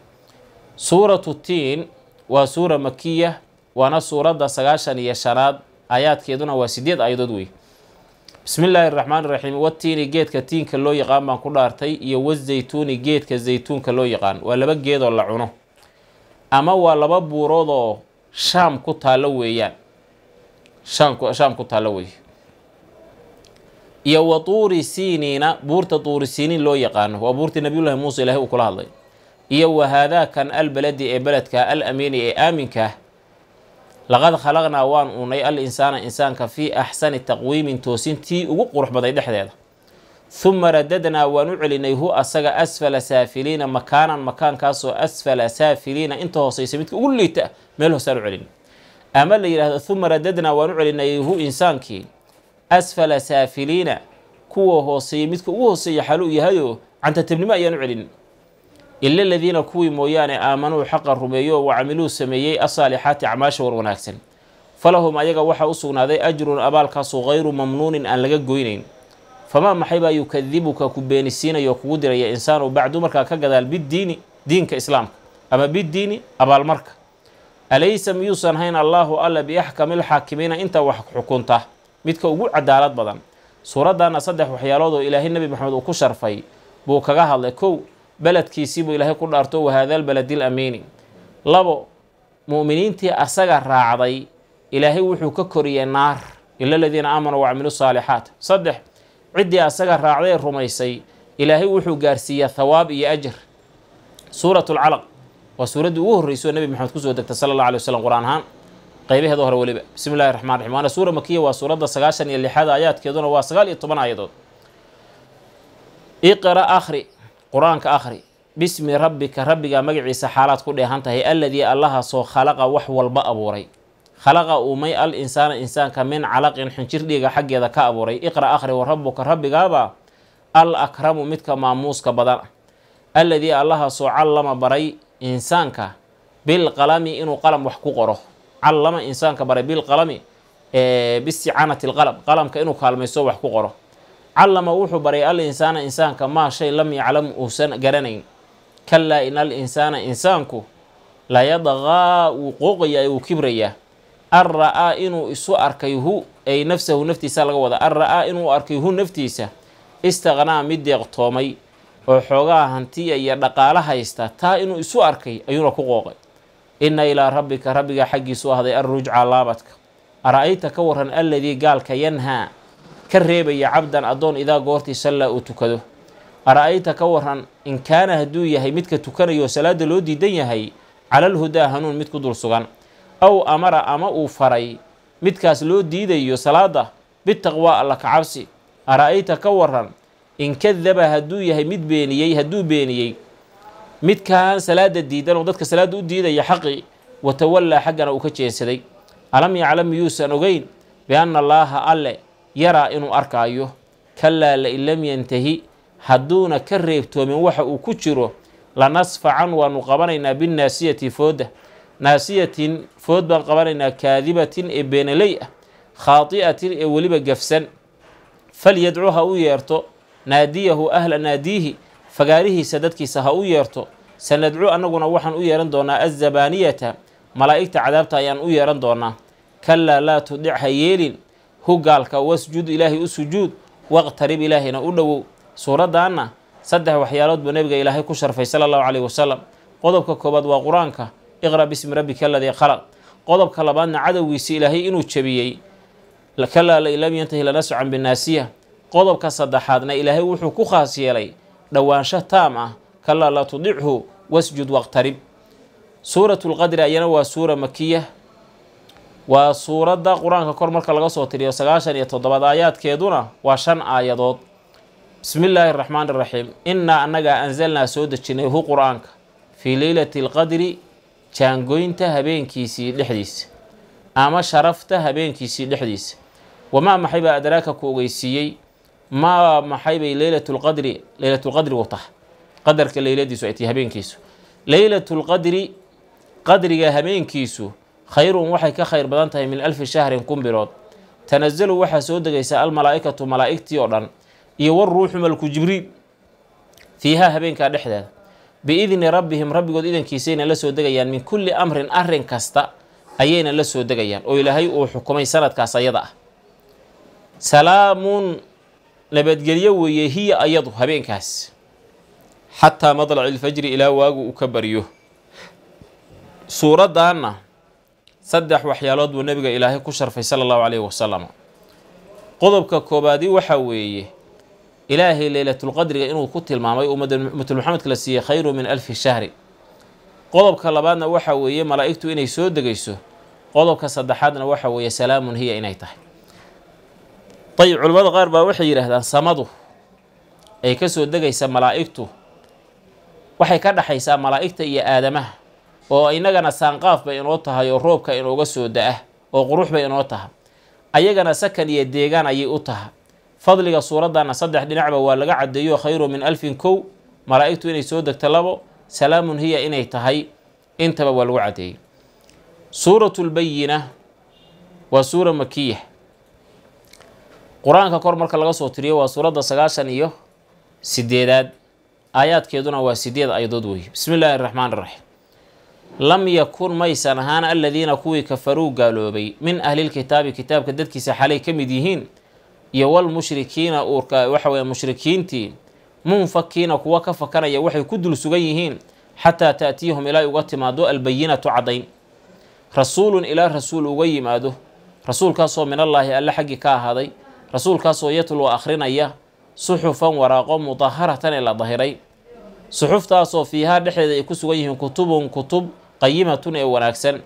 suuratu tiin waa suura makiya waana suuradda sagaashan iyo shanaad ayaadkeeduna waa sideed ayadood wey bismi illaahi raxmaan raxiim watiini geedka tiinka loo yaqaan baan ku dhaartay iyo wazaytuuni geedka zaytuunka loo yaqaan waa laba geedoo la cuno ama waa laba buurood oo shaam ku taallo weeyaan shaam ku taallo wey iyo wa tuuri siiniina buurta tuuri siiniin loo yaqaano waa buurtii nabiyullaahi muuse ilahay uu kula hadlay iyo wa haadaakan albaladi ee beledka al amiini ee aaminka laqad khalaqnaa waan uunay alinsaana insaanka fii axsani taqwiimin toosintii ugu qurux baday dhexdeeda uma radadnaa waan u celinay hu asaga asfala saafiliina makaanan makaankaasoo asfala saafiliina inta hoosaysa midka ugu liita meel hoosaan u celinay ama la yidhaahdo uma radadnaa waan u celinay hu insaankii asfala saafiliina kuwa hooseeya midka ugu hooseeya xaal yahayoo cantatabnimo ayaan u celinin ila aladiina kuwii mooyaane aamanuu xaqa rumeeyo wa camiluu sameeyey asaalixaati acmaasha war wanaagsan falahum ayaga waxaa u sugnaaday ajrun abaalkaasu hayru mamnuunin aan laga goynayn famaa maxaybaa yukadibuka ku beenisiinayo kugu diraya insaanu bacdu markaa ka gadaal biddiini diinka islaamka ama bidiini abaalmarka alaysa miyuusan hayn allaahu alla biaxkami alxaakimiina inta wax xukunta midka ugu cadaalad badan suuraddaana saddex waxyaalood oo ilaahay nebi maxamed uu ku sharfay buu kaga hadlay kow beledkiisii buu ilaahay ku dhaarto wahaadaal beledil amiini labo mu'miniintii asaga raacday ilaahay wuxuu ka koriyey naar ila ladiina aamanuu wacamilu saalixaat saddex ciddii asaga raacday rumaysay ilaahay wuxuu gaarsiiyey thawaab iyo ajir suuratu alcalaq waa suuraddii ugu horreysay oo nebi maxamed kusoo degtay sala allah alay waslam qur-aan ahaan qaybaheeda hore weliba bismi illahi raxmaan raxim waana suura makiya waa suuradda sagaashan iyo lixaada ayaadkeeduna waa sagaal iyo toban aayadood iqra akhri qur-aanka akhri bismi rabbika rabbigaa magaciisa xaalaad ku dheehan tahay alladii allahaasoo khalaqa wax walba abuuray khalaqa uumay al insaana insaanka min calaqin xinjir dhiiga xaggeeda ka abuuray iqra akhri wa rabbuka rabbigaaba al akramu midka maamuuska badan ah alladii allahaasoo callama baray insaanka bilqalami inuu qalam wax ku qoro callama insaanka baray bilqalami bisticaanati lqalam qalamka inuu kaalmaysto wax ku qoro callama wuxuu baray al insaana insaanka maa shay lam yaclam uusan garanayn kalaa in al insaana insaanku layadqaa wuu qooqayaa wuu kibrayaa an ra inuu isu arkay hu ay nafsahu naftiisa laga wada an ra inuu arkay hu naftiisa istaqnaa mid deeqtoomay oo xoogaa hantiya iyo dhaqaalo haysta taa inuu isu arkay ayuuna ku qooqay ina ilaa rabbika rabbigaa xaggiisu ahday arrujca laabadka ara-ayta ka waran alladii gaalka yanhaa ka reebaya cabdan addoon idaa goortii sallaa uu tukado ara-ayta ka waran in kaana hadduu yahay midka tukanayo salaada loo diidan yahay calalhudaa hanuun mid ku dul sugan aw amara ama uu faray midkaas loo diidayo salaada bitaqwaa alla kacabsi ara-ayta ka waran in kadaba hadduu yahay mid beeniyey hadduu beeniyey midkaan salaada diidan oo dadka salaada u diidaya xaqii watawallaa xaggana uu ka jeensaday alam yaclam yuusan ogeyn bianna allaaha alle yaraa inuu arkaayo kalaa lain lam yantahi hadduuna ka reebtoomin waxa uu ku jiro lanasfacan waanu qabanaynaa binnaasiyati foodda naasiyatin food baan qabanaynaa kaadibatin ee beenaley ah khaati'atin ee weliba gafsan falyadcu ha u yeerto naadiyahu ahla naadiihi fagaarihiisa dadkiisa ha u yeerto sanadcu annaguna waxaan u yeeran doonaa azabaaniyata malaa'igta cadaabta ayaan u yeeran doonaa kalaa laa tudic ha yeelin hugaalka gaalka wasjud ilaahay u sujuud waqtarib ilaahayna u dhowow suuraddaanna saddex waxyaalood buu nebiga ilaahay ku sharfay sala allahu caleyhi wasalam qodobka koowaad waa qur-aanka iqra bismi rabbika aladii khalaq qodobka labaadna cadowgiisi ilaahay inuu jebiyey kalaa lain lam yantahi lanasu binnaasiya qodobka saddexaadna ilaahay wuxuu ku khaas yeelay dhowaansho taam ah kalaa la tudichu wasjud waqtarib suuratu lqadri ayana waa suura makiya waa suuradda qur-aanka kor marka laga soo tiriyo sagaashan iyo toddobaad aayaadkeeduna waa shan aayadood bismi illaahi araxmaan iraxiim innaa annagaa anzalnaa soo dejinay hu qur-aanka fii leylati lqadri jaangoynta habeenkiisii dhexdiisa ama sharafta habeenkiisii dhexdiisa wamaa maxaybaa adraaka ku ogeysiiyey ma maxay bay leylatulqadri leylatulqadri wata qadarka leyladiisu ay tahay habeenkiisu leylatulqadri qadriga habeenkiisu khayrun waxay ka khayr badan tahay min alfi shahrin kun bilood tanazalu waxaa soo degaysa almalaa'ikatu malaa'igtii oo dhan iyo waruuxu malku jibriil fiihaa habeenkaa dhexdeeda biidni rabbihim rabbigood idankiisayna la soo degayaan min kulli amrin arin kasta ayayna la soo degayaan oo ilaahay uu xukumay sanadkaas ayada ah salaamun nabadgelyo weeye hiya ayadu habeenkaas xataa madlaci ilfajri ilaa waagu uu ka baryo suuraddaanna saddex waxyaalood buu nebiga ilaahay ku sharfay sala allahu caleyhi wasalama qodobka koobaadi waxaa weeye ilaahay leylatulqadriga inuu ku tilmaamay ummadda ummatulmuxamedka la siiyey khayru min alfi shahri qodobka labaadna waxa weeye malaa'igtu inay soo degayso qodobka saddexaadna waxa weeye salaamun hiya inay tahay طيب علماء غير با وحي يرهد سمدو اي كسو دقيسا ملائكتو وحي كان حيسا ملائكتا اي آدمه او اي نغانا سانقاف با انوتها يوروبكا انو غسو دقه او غروح با انوتها اي اغانا سكن اي ديغان اي اوتها فضلغا سورة دانا صدح دينعبا والغا عديو خيرو من الف كو ملائكتو اني سو دك تلابو سلام هي اني تهي انتبا والغا عديو البينة وسورة مكيه قرآنك كور مركا لغا سوطريو وصورة دا سغاشان ايو سديداد آيات كيدونا وسديد ايدود وي بسم الله الرحمن الرحيم لم يكون ميسان هان الذين كوي كفروا قالوا بي من أهل الكتاب كتاب كدد كيسا حالي كمديهين يوال مشركين أوركا وحوى مشركين تي منفكين كوا كفكرا يو يوحي كدل سغيهين حتى تأتيهم إلى يغط ما دو البينة عضين رسول إلى رسول وغي ما دو رسول كاسو من الله ألا حقي كاهدي rasuulkaasoo yatlu akhrinaya suxufan waraaqo mudaharatan ee la dahiray suxuftaasoo fiihaa dhexdeeda ay ku sugan yihiin kutubun kutub qayimatun ee wanaagsan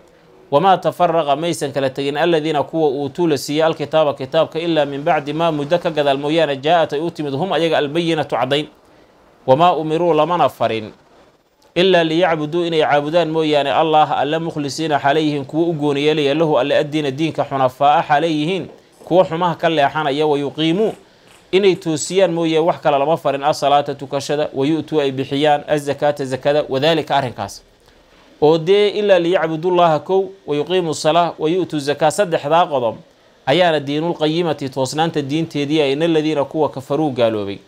wamaa tafaraqa maysan kala tegin aladiina kuwa uutuu la siiyey alkitaaba kitaabka ilaa min bacdi maa muddo ka gadaal mooyaane jaa-at ay u timid hum ayaga albayinatu caddayn wamaa umiruu lamana farin ilaa liyacbuduu inay caabudaan mooyaane allaha alle mukhlisiina xalayyihiin kuwo u gooniyeelaya lahu alle addiina diinka xunafaa'a xalayyihiin kuwa xumaha ka leexanaya wayuqiimuun inay toosiyaan mooye wax kale lama farin asalaata tukashada wayu-tuu ay bixiyaan azakaata zakada wadaalika arrinkaas oo dee ilaa liyacbudullaaha kow wayuqiimu salaa wayu-tu zakaa saddexdaa qodob ayaana diinulqayimati toosnaanta diinteedii ayna aladiina kuwa kafaruu gaaloobay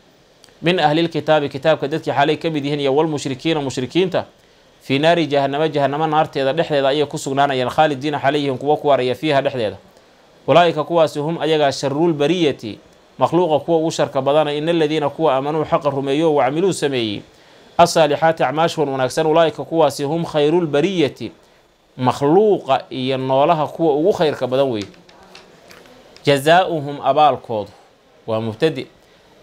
min ahlilkitaabi kitaabka dadkii xalay ka mid yihiin iyo walmushrikiina mushrikiinta fii naari jahanamo jahanamo naarteeda dhexdeeda ayay ku sugnaanayaan khaalidiina xalayhim kuwa ku waraya fiiha dhexdeeda ulaaika kuwaasi hum ayagaa sharuulbariyati makhluuqa kuwa ugu sharka badana in aladiina kuwa aamanuu xaqa rumeeyo wacamiluu sameeyey asaalixaati acmaashuwan wanaagsan ulaaika kuwaasi hum khayruulbariyati makhluuqa iyo noolaha kuwa ugu khayrka badan wey jazaa-uhum abaalkoodu waa mubtadi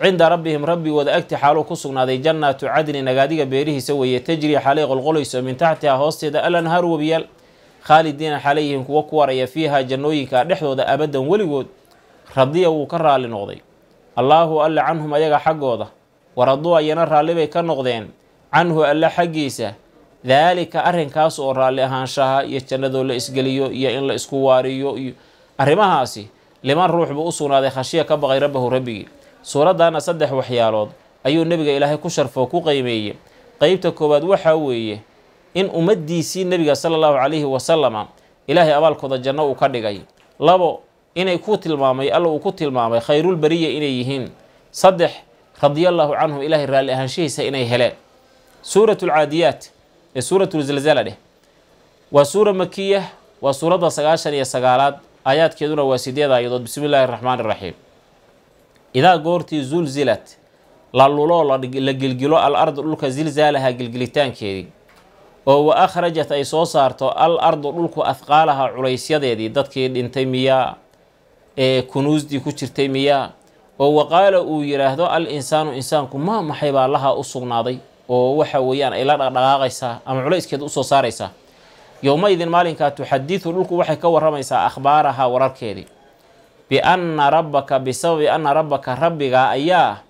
cinda rabbihim rabbigooda agti xaaluu ku sugnaaday jannaatu cadni nagaadiga beerihiisa weeye tajrii xalay qolqolayso min taxtihaa hoosteeda al anhaaru webiyaal khaalidiina xalayhim yihiin kuwa ku waraya fiihaa jannooyinka dhexdooda abaddan weligood radiya wuu ka raalli noqday allaahu alle canhum ayaga xaggooda waraduu ayana raalli bay ka noqdeen canhu alle xaggiisa daalika arrinkaas oo raalli ahaanshaha iyo jannadoo la isgeliyo iyo in la isku waariyo iyo arrimahaasi liman ruux buu u sugnaaday khashiya ka baqay rabbahu rabbigii suuraddaana saddex waxyaalood ayuu nebiga ilaahay ku sharfoo ku qeymeeyey qeybta koowaad waxaa weeye in ummaddiisii nebiga sala allahu calayhi wasalama ilaahay abaalkooda janno uu ka dhigay labo inay ku tilmaamay alla uu ku tilmaamay khayrulbariya inay yihiin saddex radiallahu canhum ilaahay raalli ahaanshihiisa inay heleen suuratu alcaadiyaat ee suuratulzalzala dheh waa suura makiya waa suuradda sagaashan iyo sagaalaad aayaadkeeduna waa sideed aayadood bismi illaahi raxmaan iraxiim idaa goortii zulzilat la lulo la gilgilo al ardu dhulka zilzaalaha gilgilitaankeedii oo wa akhrajat ay soo saarto al ardu dhulku ahqaalaha culaysyadeedii dadkii dhintay miyaa ee kunuusdii ku jirtay miyaa oo waqaala uu yidhaahdo al insaanu insaanku maa maxay baa lahaa u sugnaaday oo waxa weeyaan ay la dhaqdhaqaaqaysaa ama culayskeeda usoo saaraysaa yowmaidin maalinkaa tuxadidu dhulku waxay ka waramaysaa akhbaaraha wararkeedii bianna rabbaka bisababi anna rabbaka rabbigaa ayaa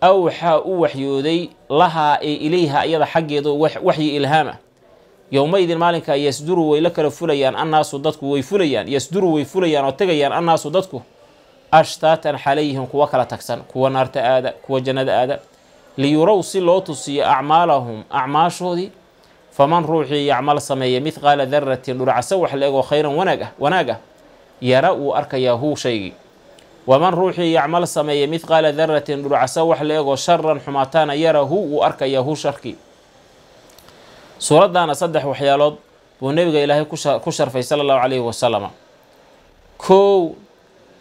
awxaa u waxyooday lahaa ee ilayha iyada xaggeeda waxyi ilhaama yowmaidin maalinka yasduru way la kala fulayaan annaasu dadku way fulayaan yasduru way fulayaan oo tegayaan annaasu dadku ashtaatan xalayhim kuwa kala tagsan kuwa naarta aada kuwa jannada aada liyurow si loo tusiyo acmaalahum acmaashoodii faman ruuxii yacmal sameeya midqaala daratin dhuracsa wax la egoo khayran wanaag ah wanaag ah yara wuu arkayaa huu shaygii waman ruuxii yacmal sameeya midqaala daratin dhuracsa wax la egoo sharan xumaataana yara hu wuu arkayaa huu sharkii suuraddaana saddex waxyaalood buu nebiga ilaahay ku sharfay sala allahu calayhi wasalama kow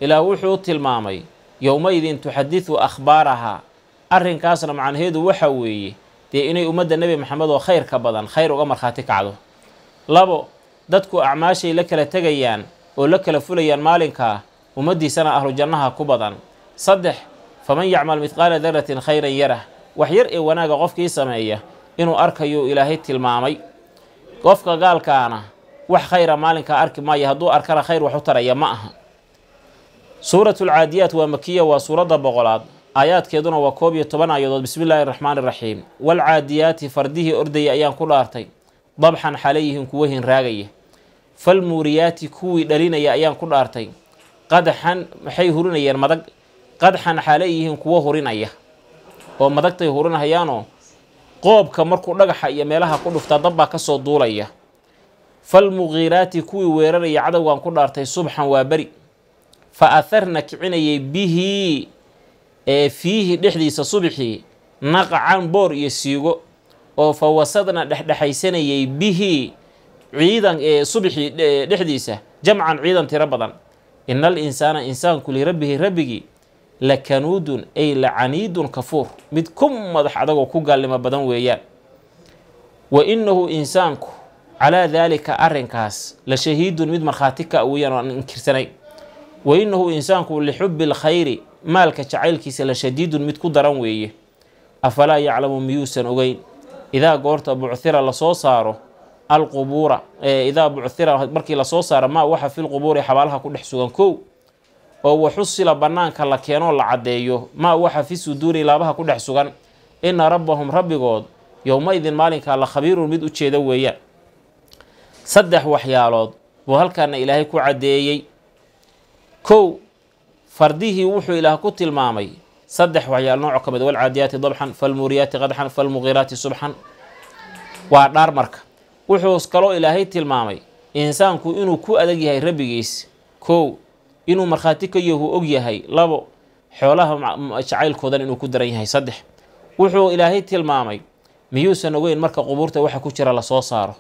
ilaa wuxuu tilmaamay yowmaydin tuxadidu akhbaarahaa arrinkaasna macnaheedu waxa weeye dee inay ummadda nebi maxamed oo khayrka badan khayr uga markhaati kacdo labo dadku acmaashay la kala tegayaan oo la kala fulayaan maalinkaa ummaddiisana ahlu jannaha ku badan saddex faman yacmal midqaala daratin khayran yarah wax yar ee wanaaga qofkii sameeya inuu arkayo ilaahay tilmaamay qofka gaalkaana wax khayra maalinkaa arki maayo hadduu arkana khayr waxu taraya ma aha suuratulcaadiyaat waa makiya waa suuradda boqolaad aayaadkeeduna waa koob iyo toban aayadood bismi illaahi raxmaani raxiim waalcaadiyaati fardihii ordaya ayaan ku dhaartay dabxan xalayhim kuwa hinraagaya falmuuriyaati kuwii dhalinaya ayaan ku dhaartay qadxan maxay hurinayeen madag qadxan xalayhim kuwa hurinaya oo madagtay hurinahayaanoo qoobka markuu dhagaxa iyo meelaha ku dhuftaa dabbaa kasoo duulaya falmuqiiraati kuwii weeraraya cadowgan ku dhaartay subxan waa beri fa aharna kicinayay bihii ee fiihi dhexdiisa subxii naqcan boor iyo siigo oo fa wasadna dhexdhexaysanayay bihii ciidan ee subxii dhexdiisa jamcan ciidan tiro badan ina al insaana insaanku lirabbihi rabbigii lakanuudun ay la caniidun kafuur mid ku madax adagoo ku gaalnimo badan weeyaan wa innahu insaanku calaa daalika arrinkaas la shahiidun mid markhaati ka weeyaan oo aan inkirsanay wa innahu insaanku lixubbi lkhayri maalka jacaylkiisa la shadiidun mid ku daran weeye afalaa yaclamu miyuusan ogeyn idaa goorta buchira lasoo saaro alqubuura idaa bucthira markii lasoo saaro maa waxa filqubuuri xabaalaha ku dhex sugan kow oo waxusila bannaanka la keenoo la caddeeyo maa waxa fi suduuri laabaha ku dhex sugan ina rabbahum rabbigood yowmaidin idin maalinkaa la khabiirun mid u jeeda weeyaan saddex waxyaalood buu halkaana ilaahay ku caddeeyey kow fardihii wuxuu ilaah ku tilmaamay saddex waxyaal nooco ka mid ah walcaadiyaati dabxan falmuuriyaati qadxan falmuqiraati subxan waa dhaar marka wuxuu kaloo ilaahay tilmaamay insaanku inuu ku adag yahay rabbigiis kow inuu markhaati ka yahu og yahay labo xoolaha jacaylkoodan inuu ku daran yahay saddex wuxuu ilaahay tilmaamay miyuusan ogeyn marka qubuurta waxa ku jira lasoo saaro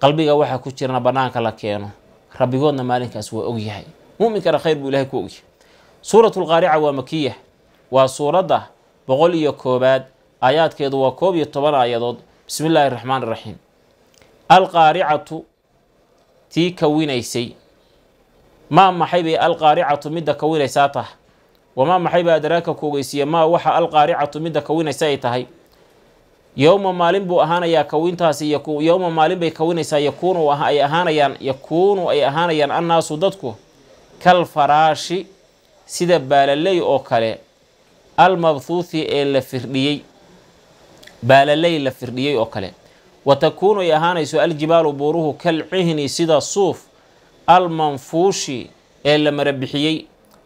qalbiga waxa ku jirana bannaanka la keeno rabbigoodna maalinkaas waa ogyahay muminkana khayr buu ilahay ku ogyahay suuratu lqaarica waa makiya waa suuradda boqol iyo koobaad aayaadkeedu waa koob iyo toban aayadood bismi illaahi raxmaan iraxiim alqaaricatu tii kawinaysay maa maxay bay alqaaricatu midda kawinaysaa tahay wamaa maxay bay ku kuogeysiiya maa waxa alqaaricatu midda kawinaysa ay tahay yowma maalin buu ahaanayaa kawintaasi yowma maalin bay kawinaysaa yakuunu ay ahaanayaan yakuunu ay ahaanayaan annaasu dadku kal faraashi sida baalaley oo kale almabhuuthi ee la firdhiyey baalaley la firdhiyey oo kale watakuunu ay ahaanayso aljibaalu buuruhu kal cihni sida suuf almanfuushi ee la mara bixiyey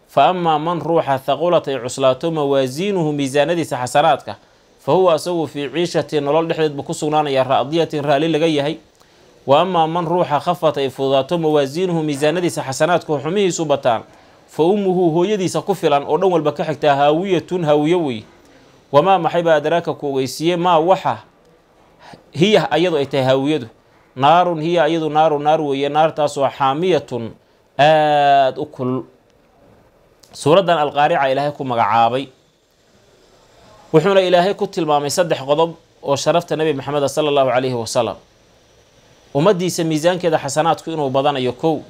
fa amaa man ruuxa thaqulat ay cuslaato mawaasiinuhu miisaanadiisa xasanaadka fa huwa asagu fii ciishatin nolol dhexdeed buu ku sugnaanayaa raadiyatin raalli laga yahay wa amaa man ruuxa khafat ay fudaato mawaasiinuhu miisaanadiisa xasanaadku xumihiisu bataan fa ummuhu hooyadiisa ku filan oo dhan walba ka xigtaa haawiyatun haawiyo wey wamaa maxay baa adraaka ku ogeysiiye maa waxa hiya ayadu ay tahay haawiyadu naarun hiya iyadu naaru naar weeye naartaas naartaasoo xaamiyatun aada u kulul suuraddan alqaarica ilaahay ku magacaabay wuxuuna ilaahay ku tilmaamay saddex qodob oo sharafta nebi maxameda sala allahu calayhi wasalam ummaddiisa miisaankeeda xasanaadku inuu badanayo kow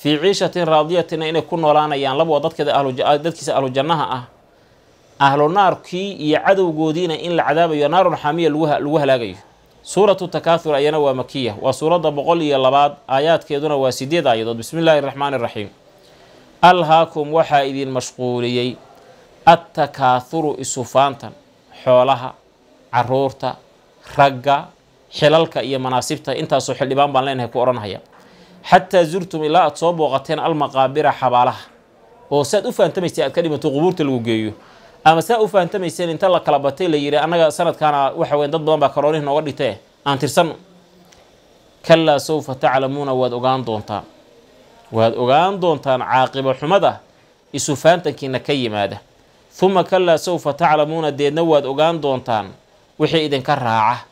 fii ciishatin raadiyatina inay ku noolaanayaan laba oo dadkeeda dadkiisa ahlu jannaha ah ahlu naarkii iyo cadowgoodiina in la cadaabayo naarun xaamiya lagu halaagayo suuratu takaahur ayana waa makiya waa suuradda boqol iyo labaad aayaadkeeduna waa sideed aayadood bismi illaahi raxmaani raxiim alhaakum waxaa idin mashquuliyey attakaahuru isufaantan xoolaha caruurta ragga xilalka iyo manaasibta intaasoo xildhibaan baan leenahay ku odhanhaya xataa zurtum ilaa aada soo booqateen almaqaabira xabaalaha oo saad u fahantamaysa aad ka dhimanto qubuurta lagu geeyo ama saa u fahantamayseen inta la kala batay la yidhi annaga sanadkaana waxa weyn dad badan baa karoonihi nooga dhitee aan tirsanno kalaa sawfa taclamuuna waad ogaan doontaan waad ogaan doontaan caaqibo xumada isu faantankiina ka yimaada uma kalaa sawfa taclamuuna deedna waad ogaan doontaan wixii idinka raaca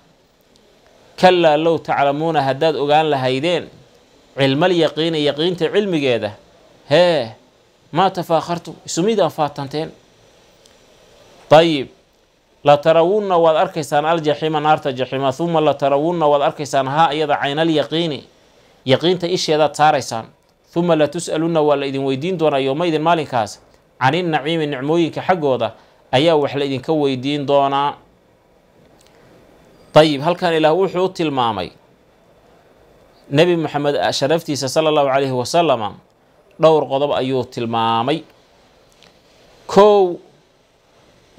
kalaa low taclamuuna haddaad ogaan lahaydeen cilmal yaqiini yaqiinta cilmigeeda hee maa tafaakhartu isumidaan faatanteen ayib latarawunna waad arkaysaan aljaxiima naarta jaxiima uma latarawunna waad arkaysaan haa iyada caynalyaqiini yaqiinta isheedaad saaraysaan uma latus'alunna waa la idin weydiin doonaa yoomaydin maalinkaas caninnaciimi nicmooyinka xaggooda ayaa wax la idinka weydiin doonaa ayib halkan ilaah wuxuu u tilmaamay nebi moxamed sharaftiisa sala allahu calayhi wasalama dhowr qodob ayuu tilmaamay kow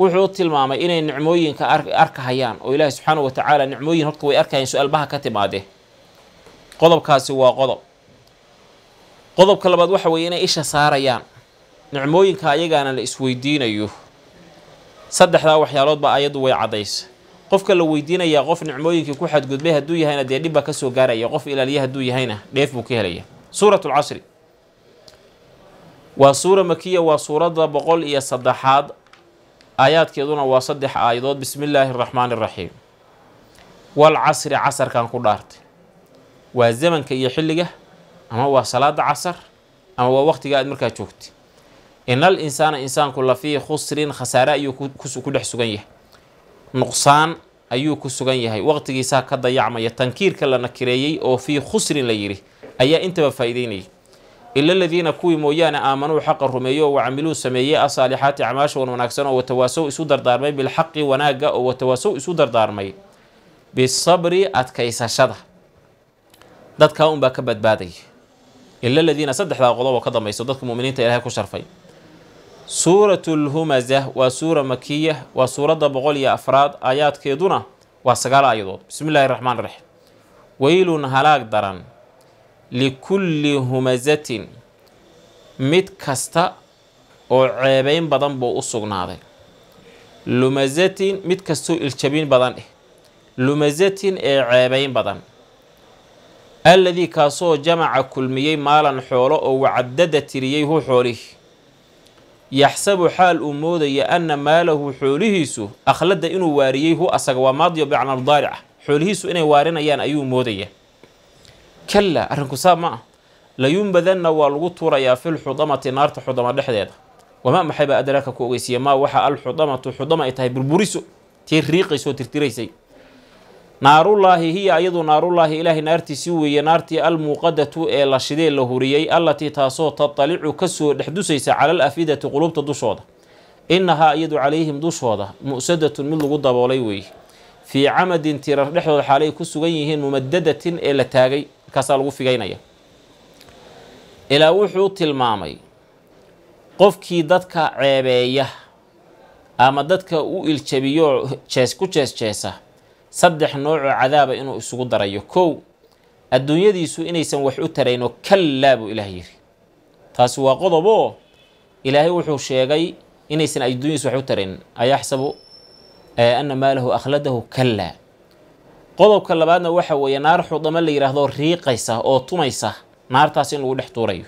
wuxuu tilmaamay inay nicmooyinka arkahayaan oo ilaahay subxaana wa tacaala nicmooyin horta way arkahayeen su-aalbaha ka timaade qodobkaasi waa qodob qodobka labaad waxa weeye inay isha saarayaan nicmooyinka ayagaana la isweydiinayo saddexdaa waxyaaloodba ayaddu way caddaysa qofka la weydiinayaa qof nicmooyinkii ku xadgudbay hadduu yahayna dee dhibba ka soo gaaraya qof ilaaliya hadduu yahayna dheef buu ka helaya suurat lcasri waa suura makiya waa suuradda boqol iyo saddexaad aayaadkeeduna waa saddex aayadood bismi illaahi araxmaani araxiim wal casri casarkan ku dhaartay waa zamanka iyo xilliga ama waa salaada casar ama waa waqtiga aad markaa joogta inal insaana insaanku lafii khusrin khasaare ayuu ku dhex sugan yahay nuqsaan ayuu ku sugan yahay waqtigiisaa ka dayacmaya tankiirka la nakireeyey oo fii khusrin la yidhi ayaa intaba faa'iideynaya ila ladiina kuwii mooyaane aamanuu xaqa rumeeyey oo wacamiluu sameeyey asaalixaati acmaasha wan wanaagsan oo watawaasow isu dardaarmay bilxaqi wanaagga oo watawaasow isu dardaarmay bisabri adkaysashada dadkaa unbaa ka badbaadaya ila ladiina saddexdaa qodob ka dambayso dadka muminiinta ilaahay ku sharfay suuratu lhumaza waa suura makiya waa suuradda boqol iyo afraad aayaadkeeduna waa sagaal aayadood bismi illaahi raxmaan raxiim weylun halaag daran likulli humazatin mid kasta oo ceebayn badan buu u sugnaaday lumazatin mid kastoo iljabin badan eh lumazatin ee ceebayn badan alladii kaasoo jamaca kulmiyey maalan xoolo oo wacadada tiriyey hu xoolihii yaxsabu xaal uu moodaya anna maalahu xoolihiisu akhladda inuu waariyey hu asaga waa maadiyo bacna mudaarica xoolihiisu inay waarinayaan ayuu moodaya kalaa arrinku saa ma ah layunbadanna waa lagu tuurayaa filxudamati naarta xudama dhexdeeda wamaa maxayba adraaka ku ogeysiiya maa waxaa alxudamatu xudama ay tahay burburiso tii riiqaysoo tirtiraysay naarullaahi hiya ayadu naarullaahi ilaahay naartiisii weeye naartii almuuqadatu ee la shidee la huriyey allatii taasoo tatalicu kasoo dhexdusaysa cala al afidati qulubta dushooda innahaa iyadu calayhim dushooda mu'sadatun mid lagu daboolay weeye fii camadin tirar dhexdooda xaalay ku sugan yihiin mumadadatin ee la taagay markaasaa lagu figaynaya ilaa wuxuu tilmaamay qofkii dadka ceebeeya ama dadka u iljabiyo jees ku jeesjeesa saddex noocoo cadaaba inuu isugu darayo kow adduunyadiisu inaysan wax u tarayn oo kallaa buu ilaah yidhi taasi waa qodoboo ilaahay wuxuu sheegay inaysan adduunyadiisu wax u tarayn ayaxsabu ana maalahu akhladahu kalaa qodobka labaadna waxa weeye naar xudamo la yidhaahdo riiqaysa oo tumaysa naartaas in lagu dhex tuurayo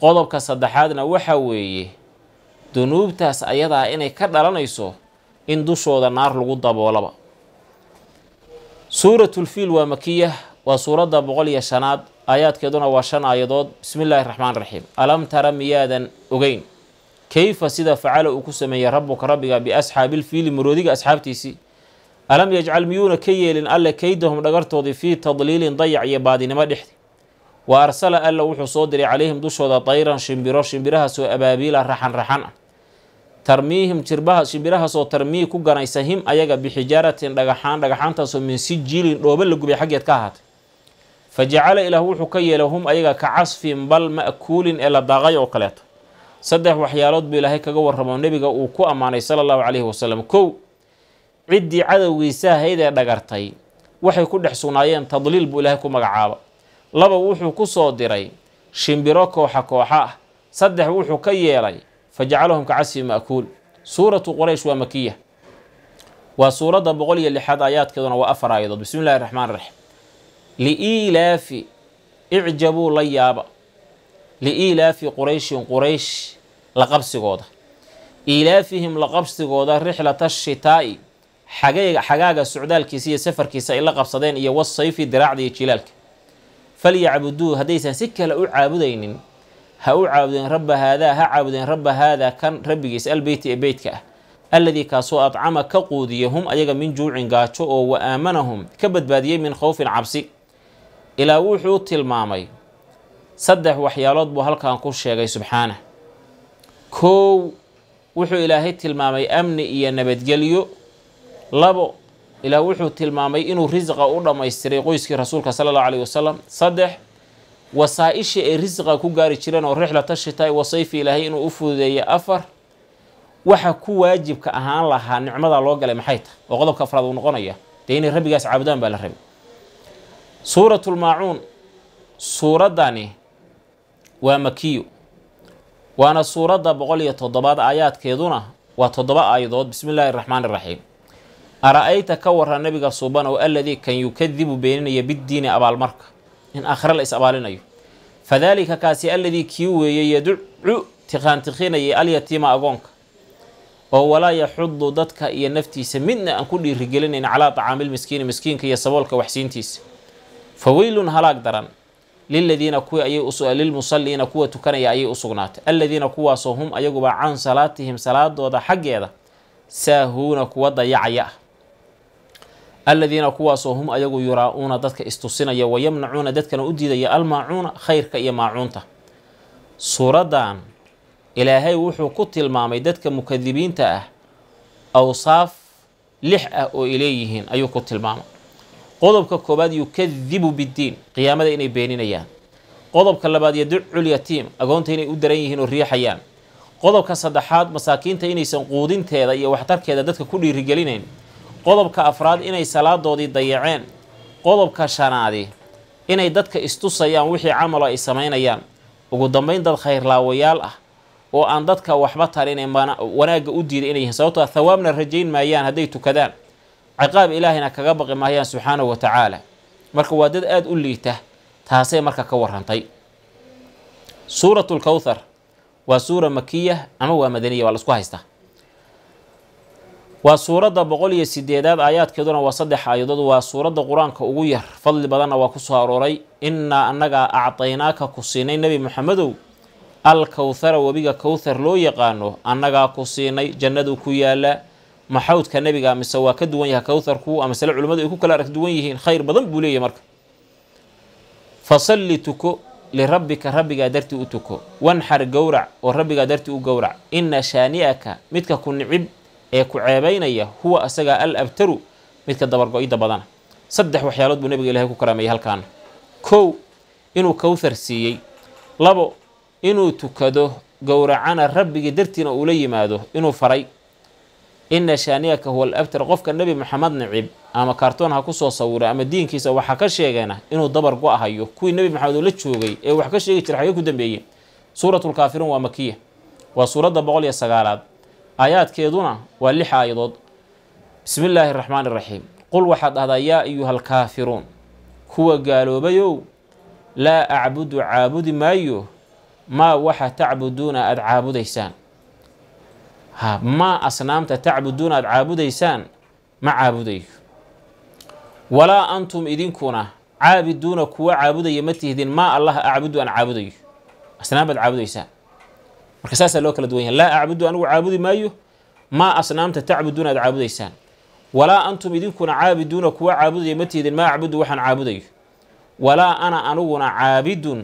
qodobka saddexaadna waxa weeye dunuubtaas ayadaa inay ka dhalanayso in dushooda naar lagu daboolaba suuratulfiil waa makiya waa suuradda boqol iyo shanaad aayaadkeeduna waa shan aayadood bismi illaahi raxmaan raxiim alam tara miyaadan ogeyn kayfa sida facala uu ku sameeyey rabuka rabbiga biasxaabi ilfiili maroodiga asxaabtiisii alam yajcal miyuuna ka yeelin alle kaydahum dhagartoodii fii tadliilin dayac iyo baadinimo dhexdi wa arsala alla wuxuu soo diray calayhim dushooda dayran shimbiro shimbirahaasoo abaabiila raxan raxan ah tarmiihim jirbaha shimbirahaasoo tarmiih ku ganaysa him ayaga bixijaaratin dhagaxaan dhagaxaantaasoo min si jiilin dhoobo la gubay xaggeed ka ahaatay fa jacala ilaah wuxuu ka yeelay hum ayaga ka casfin bal ma'kuulin ee la daaqay oo kaleeto saddex waxyaalood buu ilaahay kaga warramo nebiga uu ku ammaanay sala allahu calayhi wasalam kow ciddii cadowgiisa ahayd ee dhagartay waxay ku dhex sugnaayeen tadliil buu ilaahay ku magacaaba laba wuxuu ku soo diray shimbiro kooxa kooxa ah saddex wuxuu ka yeelay fajacalahum kacasfi ma'kuul suuratu quraysh waa makiya waa suuradda boqol iyo lixaad ayaadkeeduna waa afar aayadood bismi illahi raxmaan raxiim liiilaafi icjabuu la yaaba لإيلاف قريش قريش لقب سجودة إيلافهم لقب سجودة رحلة الشتاء حقيقة حقيقة السعودية الكيسية سفر كيسة إلا قب صدين إيا والصيف درع دي تشلالك فليعبدوه هديسا سكة لأو عابدين هاو عابدين رب هذا ها عابدين رب هذا كان ربي يسأل بيت بيتك الذي كاسو أطعم كقوديهم أيغا من جوع قاتشو وآمنهم كبد بادية من خوف عبسي إلا وحو تلمامي saddex waxyaalood buu halkan ku sheegay subxaanah koow wuxuu ilaahay tilmaamay amni iyo nabadgelyo labo ilaah wuxuu tilmaamay inuu risqa u dhammaystiray qoyskii rasuulka sala allahu alayhi wasalam saddex wasaa-isha ay risqa ku gaari jireen oo rixlata shitaay wasayfi ilaahay inuu u fududeeyay afar waxa ku waajibka ahaan lahaa nicmadaa loo galay maxay tahay oo qodobka afraad uu noqonaya dee inay rabbigaas caabudaan baa la rabay suuratulmaacuun suuradani waa makiyo waana suuradda boqol iyo toddobaad aayaadkeeduna waa toddoba aayadood bismi illaahi raxmaan iraxiim ara-ayta ka wara nabiga suubanow aladii kan yukadibu beeninaya biddiini abaalmarka in aakhre la is-abaalinayo fadaalika kaasi alladii kii weeyey yaducu tiqaantiqinayay alyatiima agoonka oo walaa yaxudu dadka iyo naftiisa midna aan ku dhiirigelinayn calaa tacaamilmiskiini miskiinka iyo saboolka waxsiintiisa fa weylun halaag daran liladiina kuwii ayay lilmusalliina kuwa tukanaya ayay u sugnaatay aladiina kuwaasoo hum ayaguba can salaatihim salaadooda xaggeeda saahuuna kuwa dayacaya ah alladiina kuwaasoo hum ayagu yuraa-uuna dadka istusinaya wayamnacuuna dadkana u diidaya almaacuuna khayrka iyo maacuunta suuraddan ilaahay wuxuu ku tilmaamay dadka mukadibiinta ah awsaaf lix ah oo ileeyihiin ayuu ku tilmaamay qodobka koowaad yukadibu biddiin qiyaamada inay beeninayaan qodobka labaad yadacul yatiim agoonta inay u daran yihiin oo riixayaan qodobka saddexaad masaakiinta inaysan quudinteeda iyo waxtarkeeda dadka ku dhiirigelinayn qodobka afraad inay salaadoodii dayaceen qodobka shanaadi inay dadka istusayaan wixii camalo ay samaynayaan ugu dambeyn dad khayrlaawayaal ah oo aan dadka waxba tarin wanaagga u diiday inay yihiin sababtoo ah thawaabna rajayn maayaan hadday tukadaan ciqaab ilaahayna kaga baqi maayaan subxaanahu wa tacaala marka waa dad aada u liita taasay marka ka warrantay suuratu lkowthar waa suura makiya ama waa madaniya waa laisku haystaa waa suuradda boqol iyo sideedaad aayaadkeeduna waa saddex aayadoodu waa suuradda qur-aanka ugu yar fadli badanna waa ku soo arooray innaa annagaa acdaynaaka ku siinay nebi maxamedow alkowthara webiga kowthar loo yaqaano annagaa ku siinay jannadu ku yaalla maxawdka nebiga mise waa ka duwan yahay kowtharku amase culimmadu ay ku kala arag duwan yihiin khayr badan buu leeyahy marka fasalli tuko lirabbika rabbigaa darti u tuko wanxar gowrac oo rabbigaa darti u gowrac ina shaani'aka midka ku nicib ee ku ceebaynaya huwa asagaa al abtaru midka dabargo-idda badana saddex waxyaalood buu nebiga ilahay ku karaameeyey halkaana kow inuu kowthar siiyey labo inuu tukado gowracana rabbigii dartiina uula yimaado inuu faray ina shaaniyaka huwa alabtar qofka nebi maxamed nicib ama kaartoon ha ku soo sawira ama diinkiisa waxaa ka sheegeena inuu dabar go-ahayo kuwii nebi maxamed uu la joogay ee wax ka sheegi jiray xagee ku dambeeyey suuratulkaafiruun waa makiya waa suuradda boqol iyo sagaalaad aayaadkeeduna waa lix aayadood bismi illaahi araxmaan iraxiim qul waxaad dhahdaa yaa ayuha alkaafiruun kuwa gaaloobayow laa acbudu caabudi maayo maa waxa tacbuduuna aada caabudaysaan ما أصنامت تعبدون عابديسان ما عابدي ولا أنتم إذنكونا عابدون كوا عابدي متهدين ما الله أعبد أن عابدي أصنامت عابديسان marka saasaa loo kala duwan yahay laa acbudu anigu caabudi maayo maa asnaamta tacbuduuna aada caabudaysaan walaa antum idinkuna caabiduuna kuwa caabudaya ma tiidin maa acbudu waxaan caabudayo walaa ana aniguna caabidun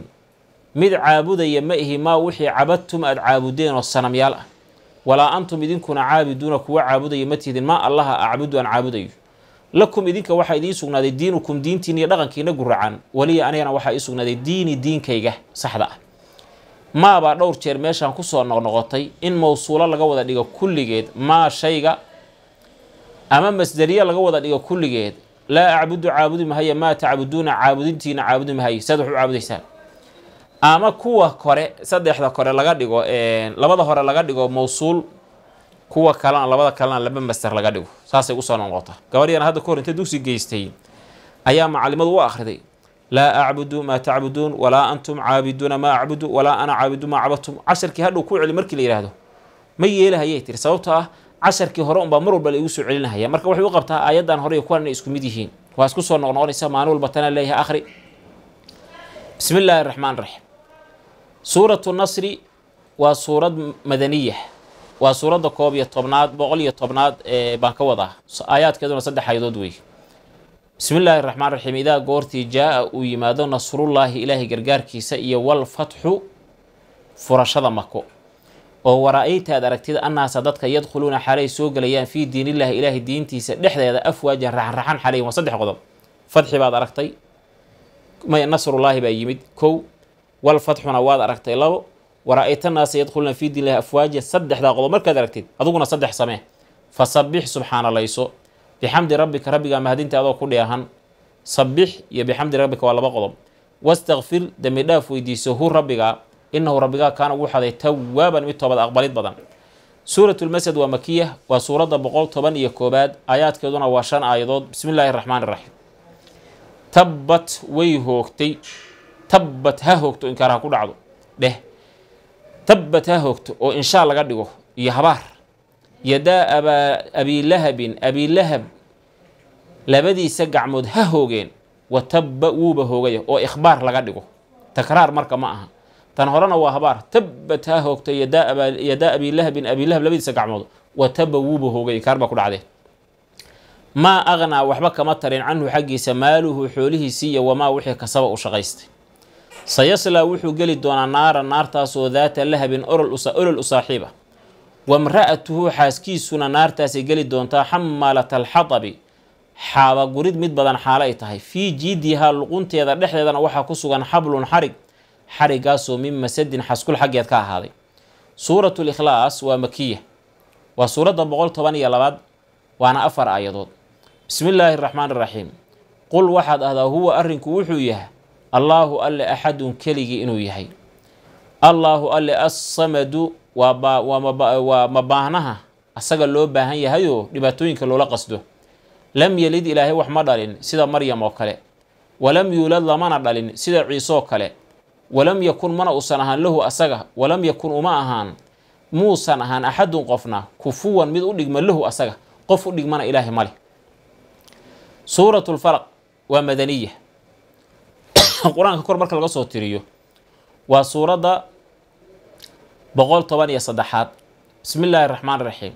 mid caabudaya ma ihi maa wixii cabadtum aada caabudeen oo sanamyaal ah walaa antum idinkuna caabiduuna kuwa caabudaya ma matihidin maa allaha acbudu aan caabudayo lakum idinka waxaa idiin sugnaaday diinukum diintiina iyo dhaqankiina guracan weliya anigana waxaa ii sugnaaday diini diinkayga saxda ah maabaa dhowr jeer meeshaan kusoo noqnoqotay in mowsuulo laga wada dhigo kulligeed maa shayga ama masderiya laga wada dhigo kulligeed laa acbudu caabudi mahaya maa tacbuduuna caabudintiina caabudi mahaye saad wax u caabudaysaan ama kuwa kore saddexda kore laga dhigo eh, labada hore laga dhigo mawsuul kuwa kalena labada kalena laba master laga dhigo saasay usoo noqota gabadhyana hadda kahor intay dugsi geystay ayaa macalimadu u akhriday laa acbudu maa tacbuduun walaa antum caabiduuna maa acbudu walaa ana caabidu maa cabadtum casharkii hadhow ku celi markii la yidhaahdo ma yeelahayay tiri sababto ah casharkii hore unbaa mar walba laigu soo celinahaya marka waxay u qabtaa aayadan hore iyo kuwan inay isku mid yihiin waa isku soo noqnoqonaysa maalin walba tana leeyahay akhri bismi illaahi raxmaan raxiim suuratu nasri waa suurad madaniya waa suuradda koob iyo tobnaad boqol iyo tobnaad ee baan ka wadaa aayaadkeeduna saddex ayadood wey bismi illaahi raxmaan raxiim idaa goortii jaa-a uu yimaado nasrullaahi ilaahay gargaarkiisa iyo walfatxu furashada mako oo waraa-ayta aragtid annaasa dadka yadkhuluuna xalay soo gelayaan fii diinillaahi ilaahay diintiisa dhexdeeda afwaajan raxanraxan xalayin waa saddex qodob fadxi baad aragtay nasrullaahi baa yimid kow walfatxuna waad aragtay labo wara-ayta naasa yadkhuluna fii diillahi afwaaja saddexdaa qodob markaad aragtid aduguna saddex samee fa sabbix subxaanalayso bixamdi rabbika rabbigaa mahadinta adoo ku dheehan sabbix iyo bixamdi rabbika waa laba qodob wastakfir dembi dhaaf weydiiso hu rabbigaa innahu rabbigaa kaana ugu xaday tawaaban mid toobad aqbalid badan suuratulmasad waa makiya waa suuradda boqol toban iyo koobaad aayaadkeeduna waa shan aayadood bismi illaahi raxmaan iraxiim tabbat way hoogtay tabbat ha hoogto inkaar ha ku dhacdo dheh tabbat ha hoogto oo inshaa laga dhigo iyo habaar yadaa abaa abiilahabin abiilahab labadiisa gacmood ha hoogeen wa tabba wuuba hoogaya oo ikhbaar laga dhigo takraar marka ma aha tan horena waa habaar tabbat ha hoogto yadaa abiilahabin abiilahab labadiisa gacmood wataba wuuba hoogay inkaar baa ku dhacdee maa aqnaa waxba kama tarin canhu xaggiisa maaluhu xoolihiisiiya wamaa wixii kasaba u shaqaystay sayaslaa wuxuu geli doonaa naara naartaasoo daata lahabin olol u saaxiiba wamra'atuhu xaaskiisuna naartaasay geli doontaa xamaalata alxatabi xaaba gurid mid badan xaale ay tahay fii jiidihaa luqunteeda dhexdeedana waxaa ku sugan xablun xarig xariggaasoo min masadin xaskul xaggeed ka ahaaday suuratu likhlaas waa makiya waa suuradda boqol toban iyo labaad waana afar aayadood bismi illaahi araxmaan iraxiim qul waxaad ahdaa huwa arrinku wuxuu yahay allaahu alle axadun keligii inuu yahay allaahu alle assamadu waa mabaahnaha asaga loo baahan yahayoo dhibaatooyinka loola qasdo lam yelid ilaahay wax ma dhalin sida maryam oo kale walam yuulad lamana dhalin sida ciisoo kale walam yakun mana uusan ahaan lahu asaga walam yakun uma ahaan muusan ahaan axadun qofna kufuwan mid u dhigma lahu asaga qof u dhigmana ilaahay ma leh waa madaniya [laughs] qur-aanka kor marka laga soo tiriyo waa suuradda boqol toban iyo saddexaad bismi illaahi araxmaan iraxiim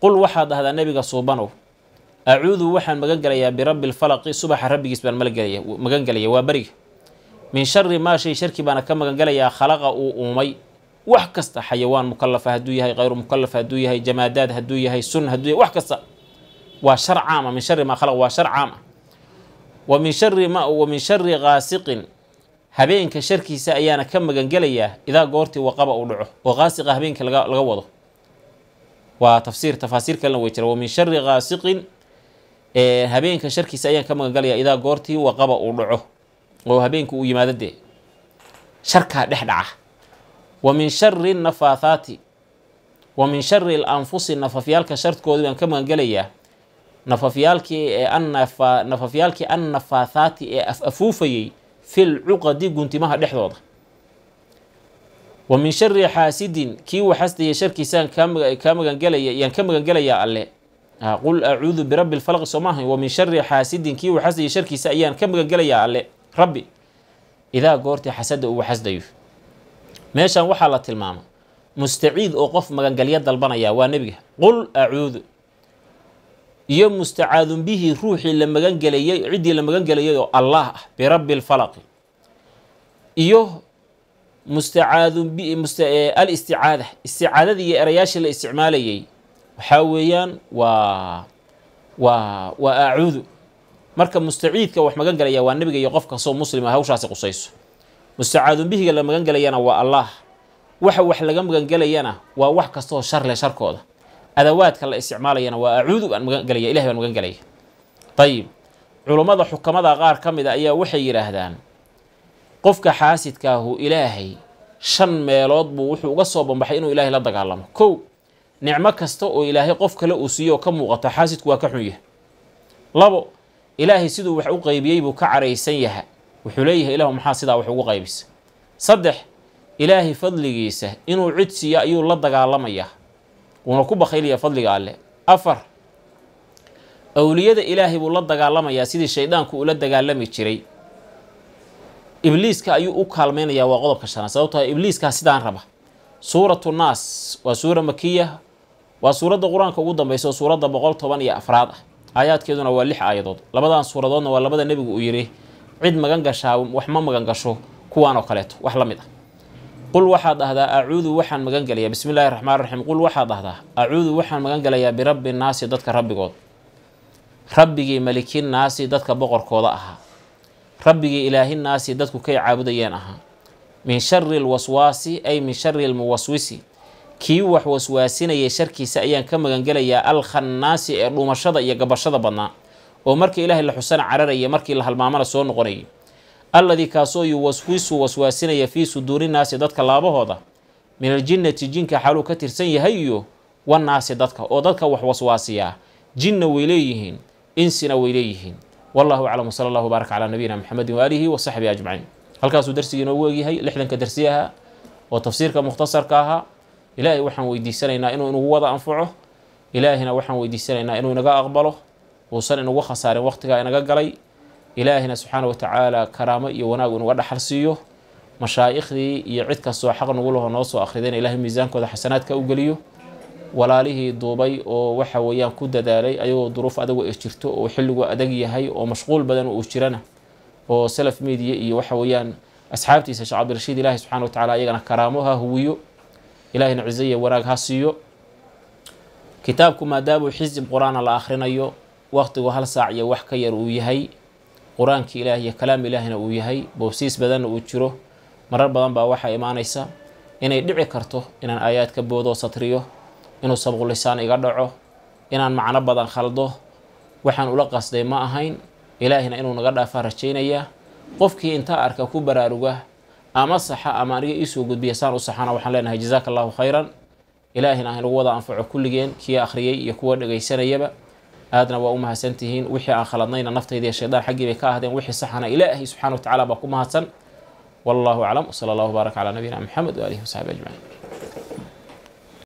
qul waxaad dhahdaa nebiga suubanow acuudu waxaan magan gelayaa birabbi lfalaqi subaxa rabbigiis baan malgelaya magan gelaya waa beriga min shari maa shay sharki baana ka magan gelayaa khalaqa uu uumay wax kasta xayawaan mukalafa hadduu yahay kayru mukalafa hadduu yahay jamaadaad hadduu yahay sun hadduu yahay wax kasta waa shar caama ah, min shari maa khalaq waa shar caama ah wamin shari ma wamin shari qaasiqin habeenka sharkiisa ayaana ka magangelayaa idaa goortii waqaba uu dhaco oo qaasiqa habeenka laga wado waa tafsiir tafaasiir kalena way jira wamin shari qaasiqin habeenka sharkiisa ayaan ka magangelayaa idaa goortii waqaba uu dhaco oo habeenka uu yimaado dee sharkaa dhex dhaca wa shari nafaathaati wamin shari alanfusi nafafyaalka sharkoodii baan ka magangelayaa nafafyaalkii ee annafa nafafyaalkii annafaahaati ee af afuufayay fil cuqadi guntimaha dhexdooda wa min shari xaasidin kii waxasdaya sharkiisaan kaa magangelaya yaan ka magangelayaa alle ah, qul acuudu birabbi lfalqi soo wa min shari xaasidin kii waxasdaya sharkiisa ayaan ka magangelayaa alle rabbi idaa goortii xasada uu waxasdayo meeshaan waxaa la tilmaama mustaciid oo qof magangelyo dalbanaya waa nebiga qul acuudu iyo mustacaadun bihi ruuxii la magan ciddii la magan gelayay oo allah ah birabbi alfalaqi iyo mustacaadunal e, isticaada isticaadadii iyo erayaashii la isticmaalayay waxaa weeyaan waa waa waa acuudu marka mustaciidka wax magan gelaya waa nebiga iyo qof kastoo muslima ah, hawshaasi qusayso mustacaadun bihiga la magan gelayana waa allah waxa wax laga magangelayana waa wax kastaoo sharleh sharkooda adawaadka la isticmaalayana waa acuudu baan magan ilahay baan magan gelaya ayib culummada xukamada qaar ka mid a ah ayaa waxay yidhaahdaan qofka xaasidkaahu ilaahay shan meelood buu wuxuu uga soo banbaxay inuu ilaahay la dagaalamo kow nicmo kasta oo ilaahay qof kale uu siiyo oo ka muuqata xaasidku waa ka xun yahay labo ilaahay siduu wax u qeybiyey buu ka caraysan yaha wuxuu leeyahay ilaahu maxaa sidaa wax ugu qaybisa saddex ilaahay fadligiisa inuu cid siiyo ayuu la dagaalamayaa wuuna ku bakhaylaya fadliga alle afar awliyada ilaahay buu la dagaalamayaa sidii shaydaanku ula dagaalami jiray ibliiska ayuu u kaalmaynayaa waa qodobka shanaad sababtoo ah ibliiskaa sidaan raba suuratu naas waa suura makiya waa suuradda qur-aanka ugu dambaysa oo suuradda boqol toban iyo afraad ah aayaadkeeduna waa lix aayadood labadan suuradoodna waa labada nebigu uu yidhi cid magan gashaa wax ma magan gasho kuwaan oo kaleeto wax la mid ah qul waxaad dhahdaa acuudu waxaan magan gelayaa bismi illaahi raxmaan raxiim qul waxaad dhahdaa acuudu waxaan magan gelayaa birabbi naasi dadka rabbigood rabbigii maliki naasi dadka boqorkooda ahaa rabbigii ilaahi naasi dadku kay caabudayeen ahaa min shari lwaswaasi ay min shari lmuwaswisi kii wax waswaasinayay sharkiisa ayaan ka magangelayaa alkhannaasi ee dhumashada iyo gabashada badnaa oo markii ilaahay la xusana cararaya markii la halmaamana soo noqonayay alladii kaasoo yuwaswisu waswaasinaya fii suduuri naasi dadka laabahooda min aljinnati jinka xaaluu ka tirsan yahay iyo wanaasi dadka oo dadka wax waswaasiyaa jinna way leeyihiin insina way leeyihiin wallahu aclam wsala allah wbaarak calaa nabiyina maxamedin waaalihi wa ajmaciin halkaasuu darsigii inoogu egyahay lixdanka darsiyaha oo tafsiirka mukhtasarka ahaa ilaahay waxaan weydiisanaynaa inuu inagu wada anfaco ilaahina waxaan weydiisanaynaa inuu inaga aqbalo uusan inagu khasaarin wakhtigaa inaga galay ilaahina subxaana watacaala karaamo iyo wanaag inuga dhaxal siiyo mashaaikhdii iyo cid kastoo xaq nugu laho noo soo akridayna ilahay miisaankooda xasanaadka u geliyo walaalihii duubay oo waxa weeyaan ku dadaalay ayagoo duruuf adagu ay jirto oo xilligu adag yahay oo mashquul badan uu jirana oo selaf media iyo waxa weeyaan asxaabtiisa sheekh cabdirashiid ilaahay subxana wa tacala ayagana karaamo ha huwiyo ilaahina cizaya wanaag ha siiyo kitaabku maadaamuu xisib qur-aana la akhrinayo waqtigu hal saac iyo wax ka yar uu yahay qur-aanka ilaah iyo kalaam ilaahina uu yahay boosiis badanna uu jiro marar badan baa waxaa imaanaysa inay dhici karto inaan aayaadka boodoo satriyo inuu sabqulisaan iga dhaco inaan macno badan khaldo waxaan ula qasday ma ahayn ilaahina inuu naga dhaafaa rajaynayaa qofkii intaa arka ku baraaruga ama saxa ama aniga iisoo gudbiya saan u saxana waxaan leenahay jasaaka allahu khayran ilaahina hainugu wada anfaco kulligeen kii akhriyey iyo kuwa dhagaysanayaba aadna waa u mahadsantihiin wixii aan khaladnayna naftayda shaydaan xaggii bay ka ahdeen wixii saxana ilaahay subxana wa tacala baa ku mahadsan wallahu aclam wsala allahu baarak calaa nabiyina moxamed waalihi wasaxbi ajmaciin